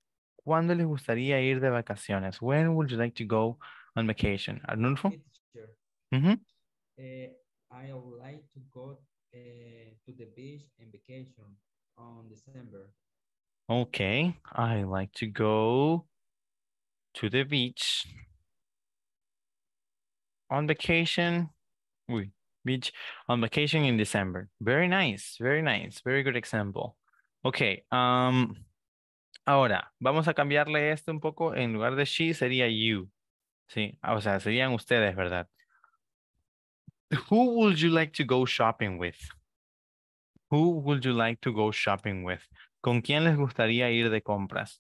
¿Cuándo les gustaría ir de vacaciones? When would you like to go on vacation? Arnulfo? Mm -hmm. uh, I would like to go uh, to the beach and vacation on December. Okay. I like to go to the beach on vacation. We beach on vacation in December. Very nice, very nice, very good example. Okay, um, ahora vamos a cambiarle esto un poco. En lugar de she sería you. Sí, ah, o sea, serían ustedes, ¿verdad? Who would you like to go shopping with? Who would you like to go shopping with? ¿Con quién les gustaría ir de compras?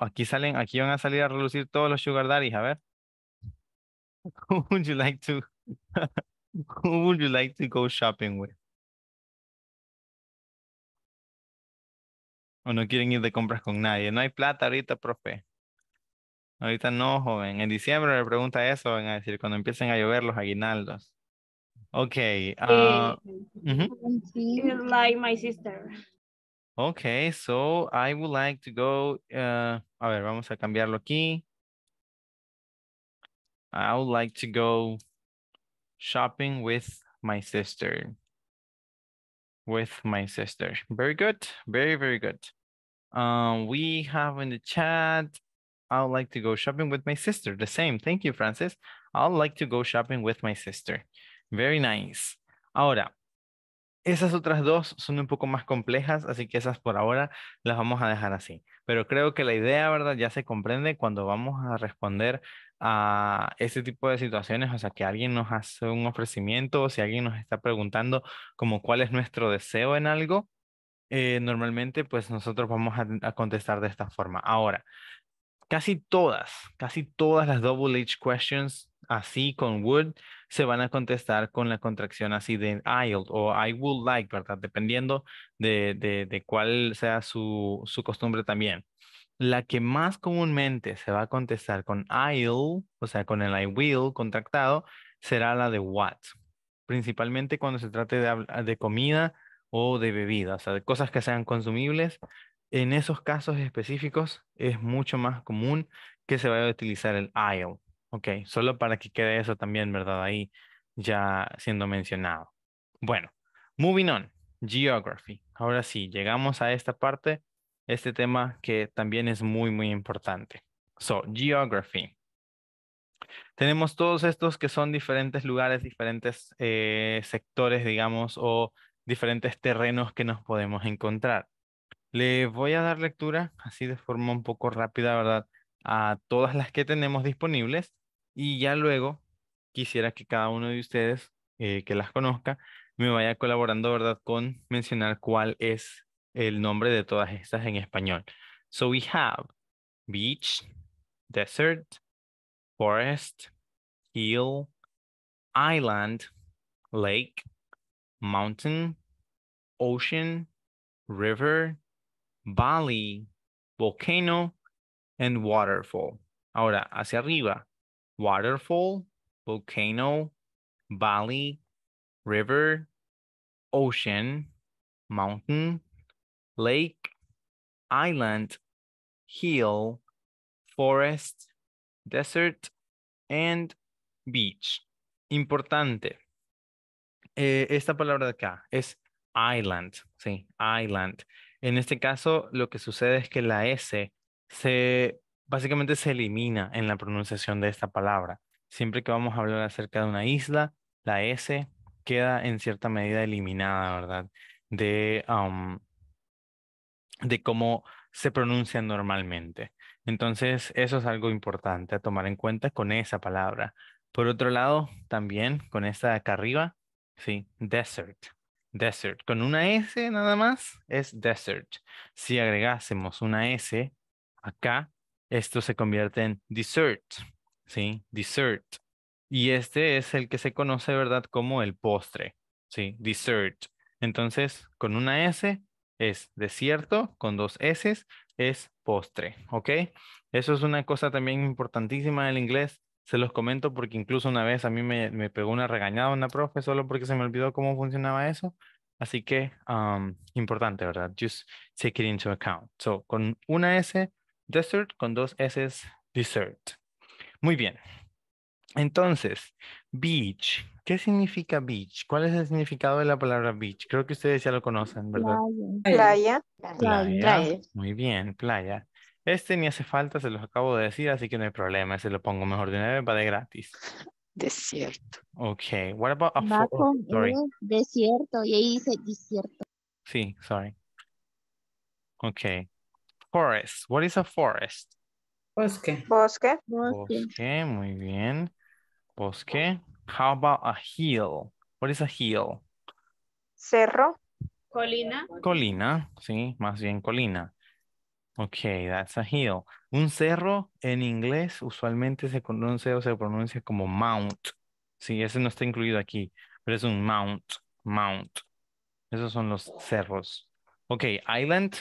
aquí salen, aquí van a salir a relucir todos los sugar daddies, a ver. Who would you like to, would you like to go shopping with? O no quieren ir de compras con nadie. No hay plata ahorita, profe. Ahorita no, joven. En diciembre le pregunta eso, van a decir, cuando empiecen a llover los aguinaldos. Ok. Ah, like my sister. Okay, so I would like to go, uh, a ver, vamos a cambiarlo aquí. I would like to go shopping with my sister. With my sister. Very good. Very, very good. Um, we have in the chat, I would like to go shopping with my sister. The same. Thank you, Francis. I would like to go shopping with my sister. Very nice. Ahora, Esas otras dos son un poco más complejas, así que esas por ahora las vamos a dejar así. Pero creo que la idea, ¿verdad? Ya se comprende cuando vamos a responder a ese tipo de situaciones, o sea, que alguien nos hace un ofrecimiento o si alguien nos está preguntando como cuál es nuestro deseo en algo, eh, normalmente pues nosotros vamos a, contestar de esta forma. Ahora, casi todas, casi todas las double H questions así con would se van a contestar con la contracción así de I'll o I would like, ¿verdad? Dependiendo de, cuál sea su, costumbre también. La que más comúnmente se va a contestar con I'll, o sea, con el I will contractado, será la de what. Principalmente cuando se trate de, de comida o de bebida, o sea, de cosas que sean consumibles. En esos casos específicos es mucho más común que se vaya a utilizar el I'll. Ok, solo para que quede eso también, ¿verdad? Ahí ya siendo mencionado. Bueno, moving on, geography. Ahora sí, llegamos a esta parte, este tema que también es muy, muy importante. So, geography. Tenemos todos estos que son diferentes lugares, diferentes eh, sectores, digamos, o diferentes terrenos que nos podemos encontrar. Le voy a dar lectura, así de forma un poco rápida, ¿verdad? a todas las que tenemos disponibles y ya luego quisiera que cada uno de ustedes eh, que las conozca me vaya colaborando, ¿verdad?, con mencionar cuál es el nombre de todas estas en español. So we have beach, desert, forest, hill, island, lake, mountain, ocean, river, valley, volcano, and waterfall. Ahora, hacia arriba. Waterfall, volcano, valley, river, ocean, mountain, lake, island, hill, forest, desert, and beach. Importante. Eh, esta palabra de acá es island, ¿sí? Island. En este caso, lo que sucede es que la S se, básicamente se elimina en la pronunciación de esta palabra. Siempre que vamos a hablar acerca de una isla, la S queda en cierta medida eliminada, ¿verdad? De, de cómo se pronuncia normalmente. Entonces, eso es algo importante a tomar en cuenta con esa palabra. Por otro lado, también con esta de acá arriba, sí, desert. Desert. Con una S nada más es desert. Si agregásemos una S acá esto se convierte en dessert, ¿sí? Dessert. Y este es el que se conoce, ¿verdad? Como el postre, ¿sí? Dessert. Entonces, con una S es desierto, con dos S es postre, ¿ok? Eso es una cosa también importantísima del inglés. Se los comento porque incluso una vez a mí me, me pegó una regañada una profe solo porque se me olvidó cómo funcionaba eso. Así que, um, importante, ¿verdad? Just take it into account. So, con una S Desert con dos S, desert. Muy bien. Entonces, beach. ¿Qué significa beach? ¿Cuál es el significado de la palabra beach? Creo que ustedes ya lo conocen, ¿verdad? Playa. Playa. Muy bien, playa. Este ni hace falta, se los acabo de decir, así que no hay problema. Se lo pongo mejor de nuevo para de gratis. Desierto. Ok. What about a e, Desierto, y ahí dice desierto. Sí, sorry. Ok forest? What is a forest? Bosque. Bosque. Bosque, muy bien. Bosque. How about a hill? What is a hill? Cerro. Colina. Colina, sí, más bien colina. Ok, that's a hill. Un cerro en inglés usualmente se pronuncia o se pronuncia como mount. Sí, ese no está incluido aquí, pero es un mount, mount. Esos son los cerros. Ok, island.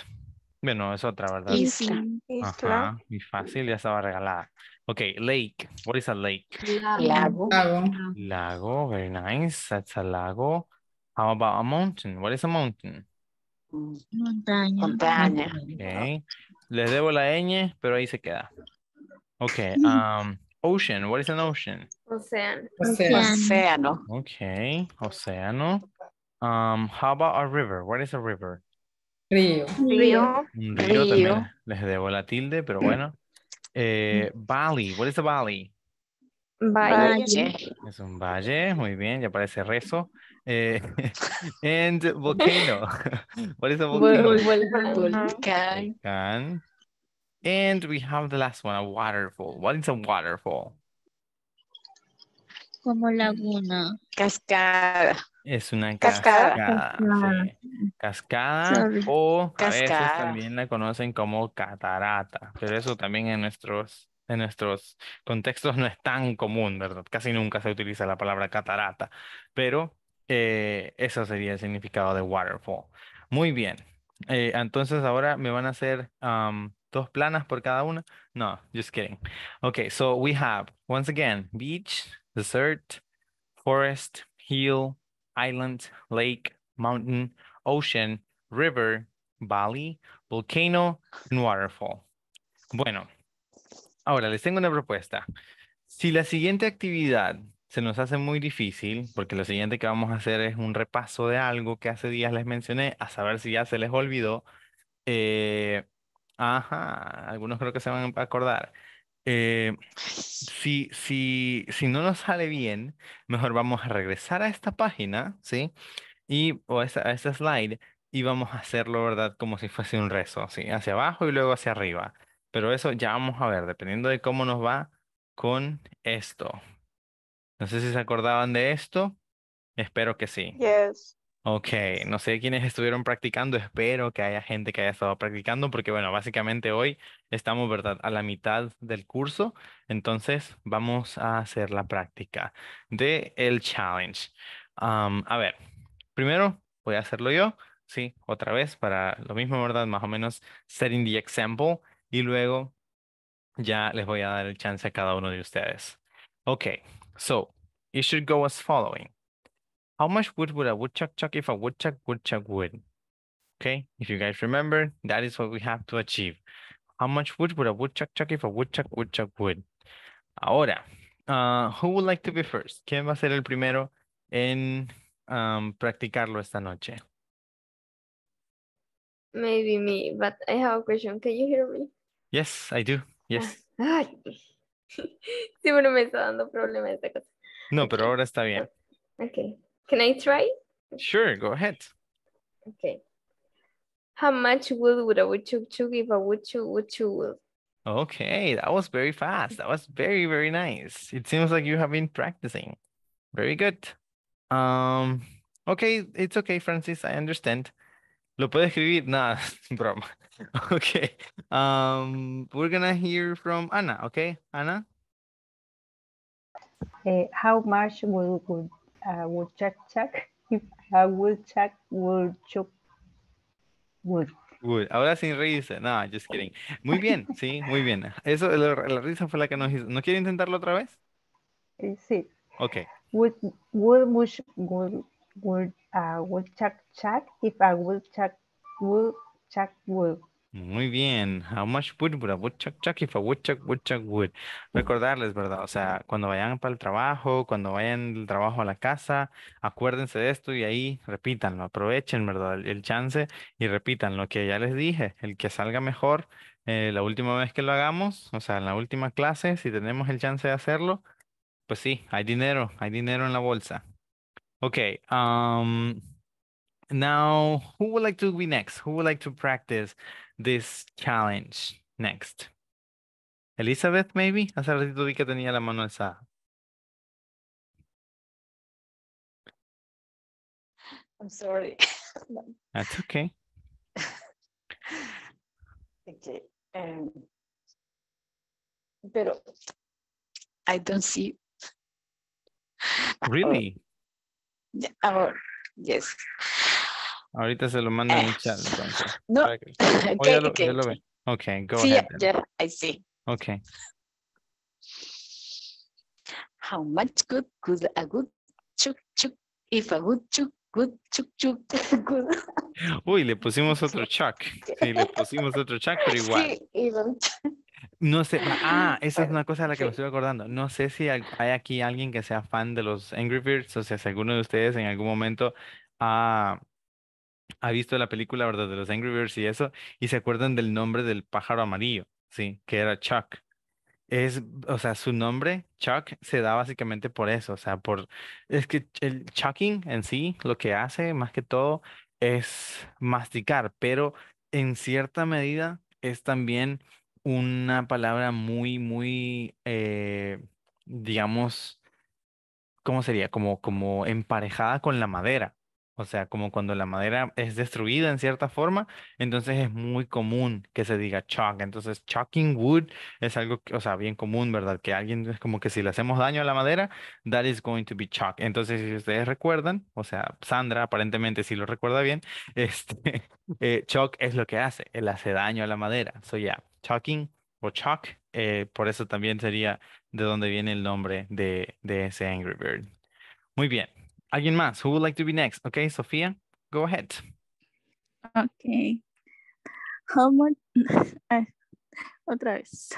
Bueno, es otra, ¿verdad? Isla. muy fácil, ya estaba regalada. Ok, lake. What is a lake? Lago. Lago. very nice. That's a lago. How about a mountain? What is a mountain? Montaña. Montaña. Okay. Les debo la ñ, pero ahí se queda. Ok, mm. um, ocean. What is an ocean? Ocean. Océano. Ok, océano. Um, how about a river? What is a river? Río. Río. Río, también. Les debo la tilde, pero mm. bueno. Valley, eh, mm. ¿Qué What is the Valle. Es un valle, muy bien, ya parece rezo. Eh, and volcano. What is a volcano? Volcán. And we have the last one, a waterfall. What is a waterfall? como laguna. Cascada. Es una cascada. Cascada, o cascada. veces también la conocen como catarata, pero eso también en nuestros en nuestros contextos no es tan común, ¿verdad? Casi nunca se utiliza la palabra catarata, pero eh, eso sería el significado de waterfall. Muy bien. Eh, entonces ahora me van a hacer dos planas por cada una. No, just kidding. Okay, so we have once again beach, desert, forest, hill, island, lake, mountain, ocean, river, valley, volcano, waterfall. Bueno, ahora les tengo una propuesta. Si la siguiente actividad se nos hace muy difícil, porque lo siguiente que vamos a hacer es un repaso de algo que hace días les mencioné, a saber si ya se les olvidó. Eh, ajá, algunos creo que se van a acordar. Eh, si, si, si no nos sale bien, mejor vamos a regresar a esta página, ¿sí? Y, o a, esa, slide, y vamos a hacerlo, ¿verdad? Como si fuese un rezo, ¿sí? Hacia abajo y luego hacia arriba. Pero eso ya vamos a ver, dependiendo de cómo nos va con esto. No sé si se acordaban de esto. Espero que sí. Yes. Ok, no sé quiénes estuvieron practicando, espero que haya gente que haya estado practicando, porque bueno, básicamente hoy estamos, ¿verdad?, a la mitad del curso, entonces vamos a hacer la práctica del el challenge. a ver, primero voy a hacerlo yo, ¿sí? Otra vez para lo mismo, ¿verdad? Más o menos setting the example y luego ya les voy a dar el chance a cada uno de ustedes. Ok, so it should go as following. How much wood would a woodchuck chuck if a woodchuck would wood? Okay, if you guys remember, that is what we have to achieve. How much wood would a woodchuck chuck if a woodchuck would wood? Ahora, uh, who would like to be first? ¿Quién va a ser el primero en um, practicarlo esta noche? Maybe me, but I have a question. Can you hear me? Yes, I do. Yes. Ah, sí, me está dando problemas. esta cosa. No, pero ahora está bien. Okay. Can I try? Sure, go ahead. Okay. How much wood would a woodchuck give a woodchuck woodchuck wood? Okay, that was very fast. That was very, very nice. It seems like you have been practicing. Very good. Um, okay, it's okay, Francis. I understand. Lo puedo escribir. Nah, broma. okay. Um, we're gonna hear from Anna. Okay, Anna. Uh, eh, how much would, would I would check check. If I would check, would chuck, would. Good. Ahora sin risa. No, just kidding. Muy bien, sí, muy bien. Eso, la, risa fue la que nos hizo. ¿No quiere intentarlo otra vez? Eh, sí. Ok. Would, would, would, would, uh, would ah, check check. If I ah, would check, would check, would. Muy bien. How much would a woodchuck chuck if a woodchuck chuck wood Recordarles, ¿verdad? O sea, cuando vayan para el trabajo, cuando vayan del trabajo a la casa, acuérdense de esto y ahí repítanlo, aprovechen, ¿verdad? El, chance y repitan lo que ya les dije, el que salga mejor eh, la última vez que lo hagamos, o sea, en la última clase, si tenemos el chance de hacerlo, pues sí, hay dinero, hay dinero en la bolsa. Ok, um, now, who would like to be next? Who would like to practice? this challenge next? Elizabeth, maybe? Hace ratito vi que tenía la mano alzada. I'm sorry. That's okay. okay. Um, pero I don't see. Really? Our, our, oh, yes. Ahorita se lo mando en el chat. no, que... Oh, okay, lo, okay. okay, go sí, ahead. Yeah, I see. Okay. How much good could a good chuk chuk if a good chuk good chuk chuk good? Uy, le pusimos otro chuck. Sí, le pusimos otro chuck, pero igual. Sí, no sé, ah, esa es una cosa a la que me estoy acordando. No sé si hay aquí alguien que sea fan de los Angry Birds o sea, si alguno de ustedes en algún momento ha ha visto la película, ¿verdad? De los Angry Birds y eso, y se acuerdan del nombre del pájaro amarillo, ¿sí? Que era Chuck. Es, o sea, su nombre, Chuck, se da básicamente por eso, o sea, por, es que el chucking en sí, lo que hace más que todo es masticar, pero en cierta medida es también una palabra muy, muy, eh, digamos, ¿cómo sería? Como, como emparejada con la madera, o sea, como cuando la madera es destruida en cierta forma, entonces es muy común que se diga chuck. Entonces, chucking wood es algo, o sea, bien común, ¿verdad? Que alguien es como que si le hacemos daño a la madera, that is going to be chuck. Entonces, si ustedes recuerdan, o sea, Sandra aparentemente si lo recuerda bien, este, eh, chuck es lo que hace, él hace daño a la madera. So, yeah, chucking o chuck, eh, por eso también sería de donde viene el nombre de, de ese Angry Bird. Muy bien. Alguien más? Who would like to be next? Okay, Sofia, go ahead. Okay. How much? Uh, otra vez.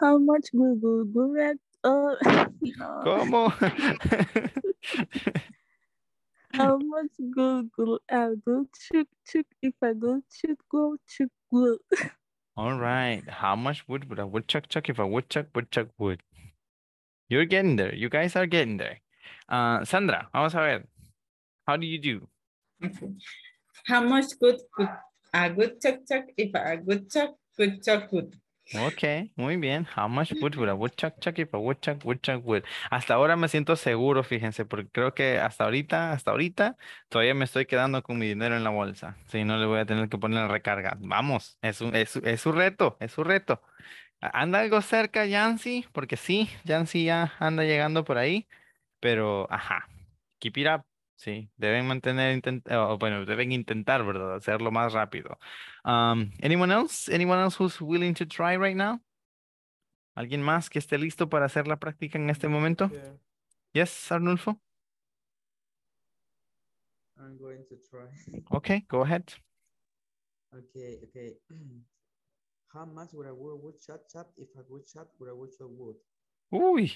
How much Google? Google Oh, no. ¿Cómo? How much Google ah, a good chuk chuk if I go, chuk go chuk would? All right. How much wood would a woodchuck chuck if a woodchuck woodchuck wood? You're getting there. You guys are getting there. Ah, Sandra, vamos a ver. How do you do? How much good good, a good tuk-tuk if a good chuck good tuk good? Ok, muy bien. How much wood would a woodchuck chuck if a woodchuck woodchuck good. Hasta ahora me siento seguro, fíjense, porque creo que hasta ahorita, hasta ahorita, todavía me estoy quedando con mi dinero en la bolsa. Si no, le voy a tener que poner la recarga. Vamos, es, un, es, es su reto, es su reto. Anda algo cerca, Yancy, porque sí, Yancy ya anda llegando por ahí pero ajá, keep it up, sí, deben mantener, bueno, deben intentar, ¿verdad? Hacerlo más rápido. Um, anyone else? Anyone else who's willing to try right now? ¿Alguien más que esté listo para hacer la práctica en este momento? Yes, Arnulfo. I'm going to try. Okay, go ahead. Okay, okay. How much would a wood chop chop if I wood chop would I wood chop wood? Uy,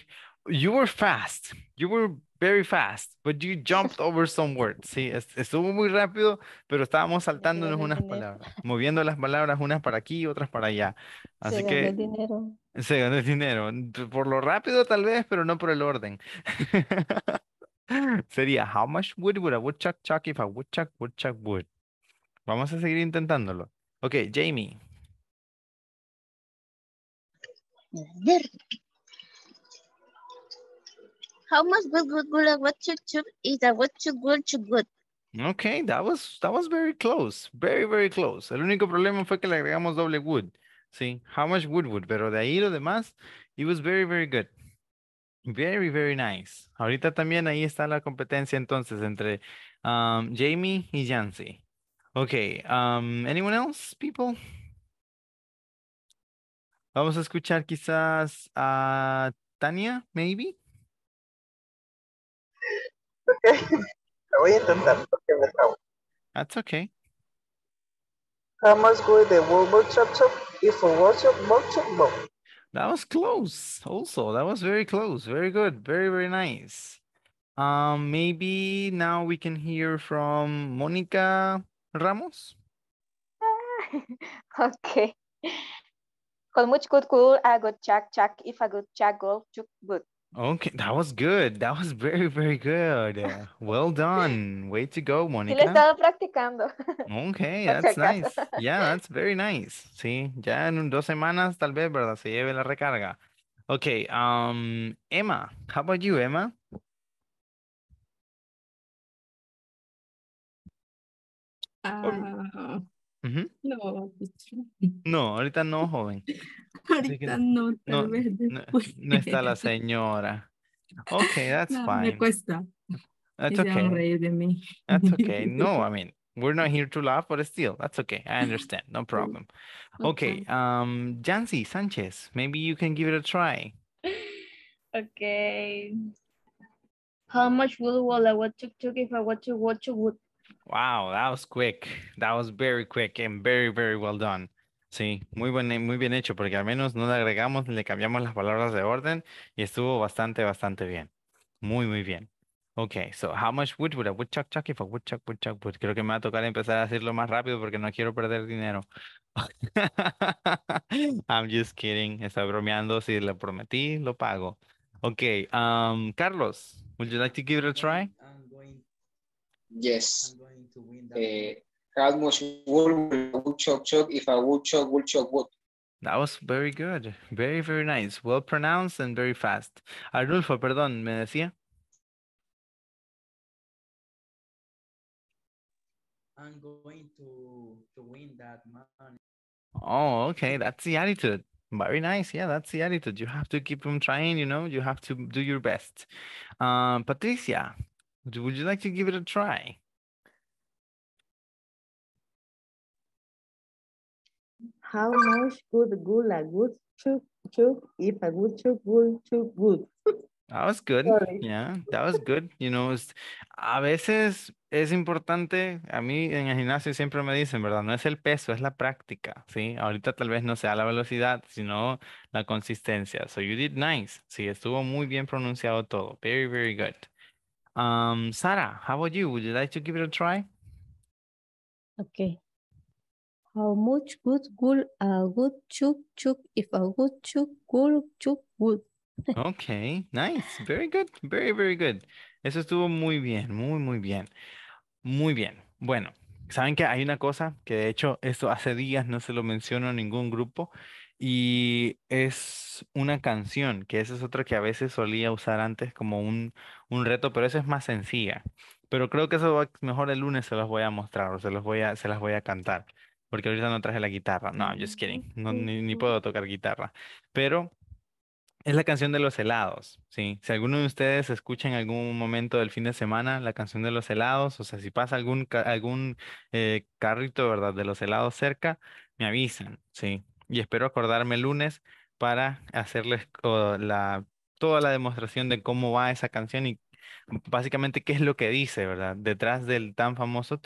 you were fast. You were very fast, but you jumped over some words. Sí, estuvo muy rápido, pero estábamos saltándonos unas palabras, moviendo las palabras unas para aquí, y otras para allá. Así que el dinero. se ganó el dinero. Por lo rápido tal vez, pero no por el orden. Sería how much wood would a woodchuck chuck if a woodchuck woodchuck wood? Vamos a seguir intentándolo. Ok, Jamie. How much good, good, good, what good, good. Okay, that was, that was very close. Very, very close. El único problema fue que le agregamos doble wood Sí, how much wood wood, Pero de ahí lo demás, it was very, very good. Very, very nice. Ahorita también ahí está la competencia entonces entre um, Jamie y Jancy. Okay, um, anyone else, people? Vamos a escuchar quizás a Tania, maybe. Ok, lo voy a intentar porque me That's okay. How much would the workshop shop if a workshop workshop book? That was close also. That was very close. Very good. Very, very nice. Um, maybe now we can hear from Monica Ramos. okay. How much good cool, a good check check if a good check go to good. Okay, that was good. That was very, very good. well done. Way to go, Monica. Sí, estaba practicando. Okay, that's nice. Yeah, that's very nice. Sí, ya en dos semanas tal vez, ¿verdad? Se lleve la recarga. Okay, um, Emma, how about you, Emma? Uh, uh -huh. No, no, ahorita no, joven. ahorita no, tal no, vez después. No, no, está la señora. Ok, that's no, fine. Me cuesta. That's okay. de mí. That's okay. No, I mean, we're not here to laugh, but still, that's okay. I understand. No problem. Okay, um, Jancy Sanchez, maybe you can give it a try. Okay. How much will I want to take if I want to watch a wood? Wow, that was quick. That was very quick and very, very well done. Sí, muy, buen, muy bien hecho, porque al menos no le agregamos, le cambiamos las palabras de orden y estuvo bastante, bastante bien. Muy, muy bien. Okay, so how much wood would a woodchuck chuck if a woodchuck chuck wood? Creo que me va a tocar empezar a decirlo más rápido porque no quiero perder dinero. I'm just kidding. Estaba bromeando. Si le prometí, lo pago. Okay, um, Carlos, would you like to give it a try? Yes. I'm going to win that. Uh, eh, how much wood would chop chop if a would chop would chop wood? That was very good. Very, very nice. Well pronounced and very fast. Arnulfo, perdón, me decía. I'm going to, to win that money. Oh, okay. That's the attitude. Very nice. Yeah, that's the attitude. You have to keep on trying, you know, you have to do your best. Um, Patricia, Would you like to give it a try? How much good good a good if a good chook good chook good? That was good. Yeah, that was good. You know, a veces es importante, a mí en el gimnasio siempre me dicen, ¿verdad? No es el peso, es la práctica, ¿sí? Ahorita tal vez no sea la velocidad, sino la consistencia. So you did nice. Sí, estuvo muy bien pronunciado todo. Very, very good. Um, Sarah, how about you? Would you like to give it a try? Okay. How much good good a good chuk chuk if a good chuk good chuk good. okay, nice. Very good. Very, very good. Eso estuvo muy bien, muy, muy bien. Muy bien. Bueno, saben que hay una cosa que de hecho esto hace días no se lo menciono a ningún grupo y es una canción, que esa es otra que a veces solía usar antes como un, un reto, pero esa es más sencilla. Pero creo que eso mejor el lunes se las voy a mostrar o se los voy a, se las voy a cantar. Porque ahorita no traje la guitarra. No, just kidding. Mm, no, ni, puedo mm. tocar guitarra. Pero es la canción de los helados, ¿sí? Si alguno de ustedes escucha en algún momento del fin de semana la canción de los helados, o sea, si pasa algún, algún eh, carrito, ¿verdad? De los helados cerca, me avisan, ¿sí? y espero acordarme el lunes para hacerles la, toda la demostración de cómo va esa canción y básicamente qué es lo que dice, ¿verdad? Detrás del tan famoso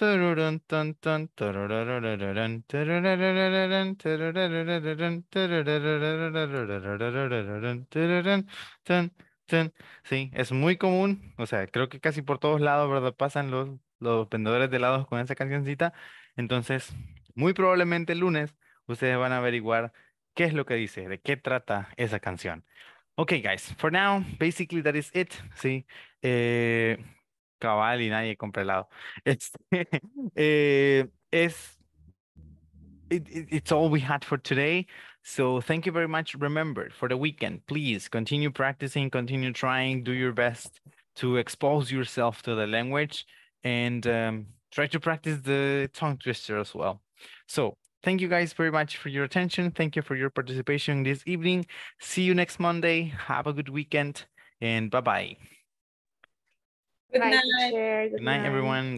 Sí, es muy común, o sea, creo que casi por todos lados, ¿verdad? Pasan los, los vendedores de helados con esa cancioncita. Entonces, muy probablemente el lunes ustedes van a averiguar qué es lo que dice, de qué trata esa canción. Ok, guys, for now, basically that is it, ¿sí? Eh, cabal y nadie compra helado. Este, eh, es... It, it, it's all we had for today. So thank you very much. Remember, for the weekend, please continue practicing, continue trying, do your best to expose yourself to the language and um, try to practice the tongue twister as well. So Thank you guys very much for your attention. Thank you for your participation this evening. See you next Monday. Have a good weekend and bye-bye. Good, good night. Good, night, everyone.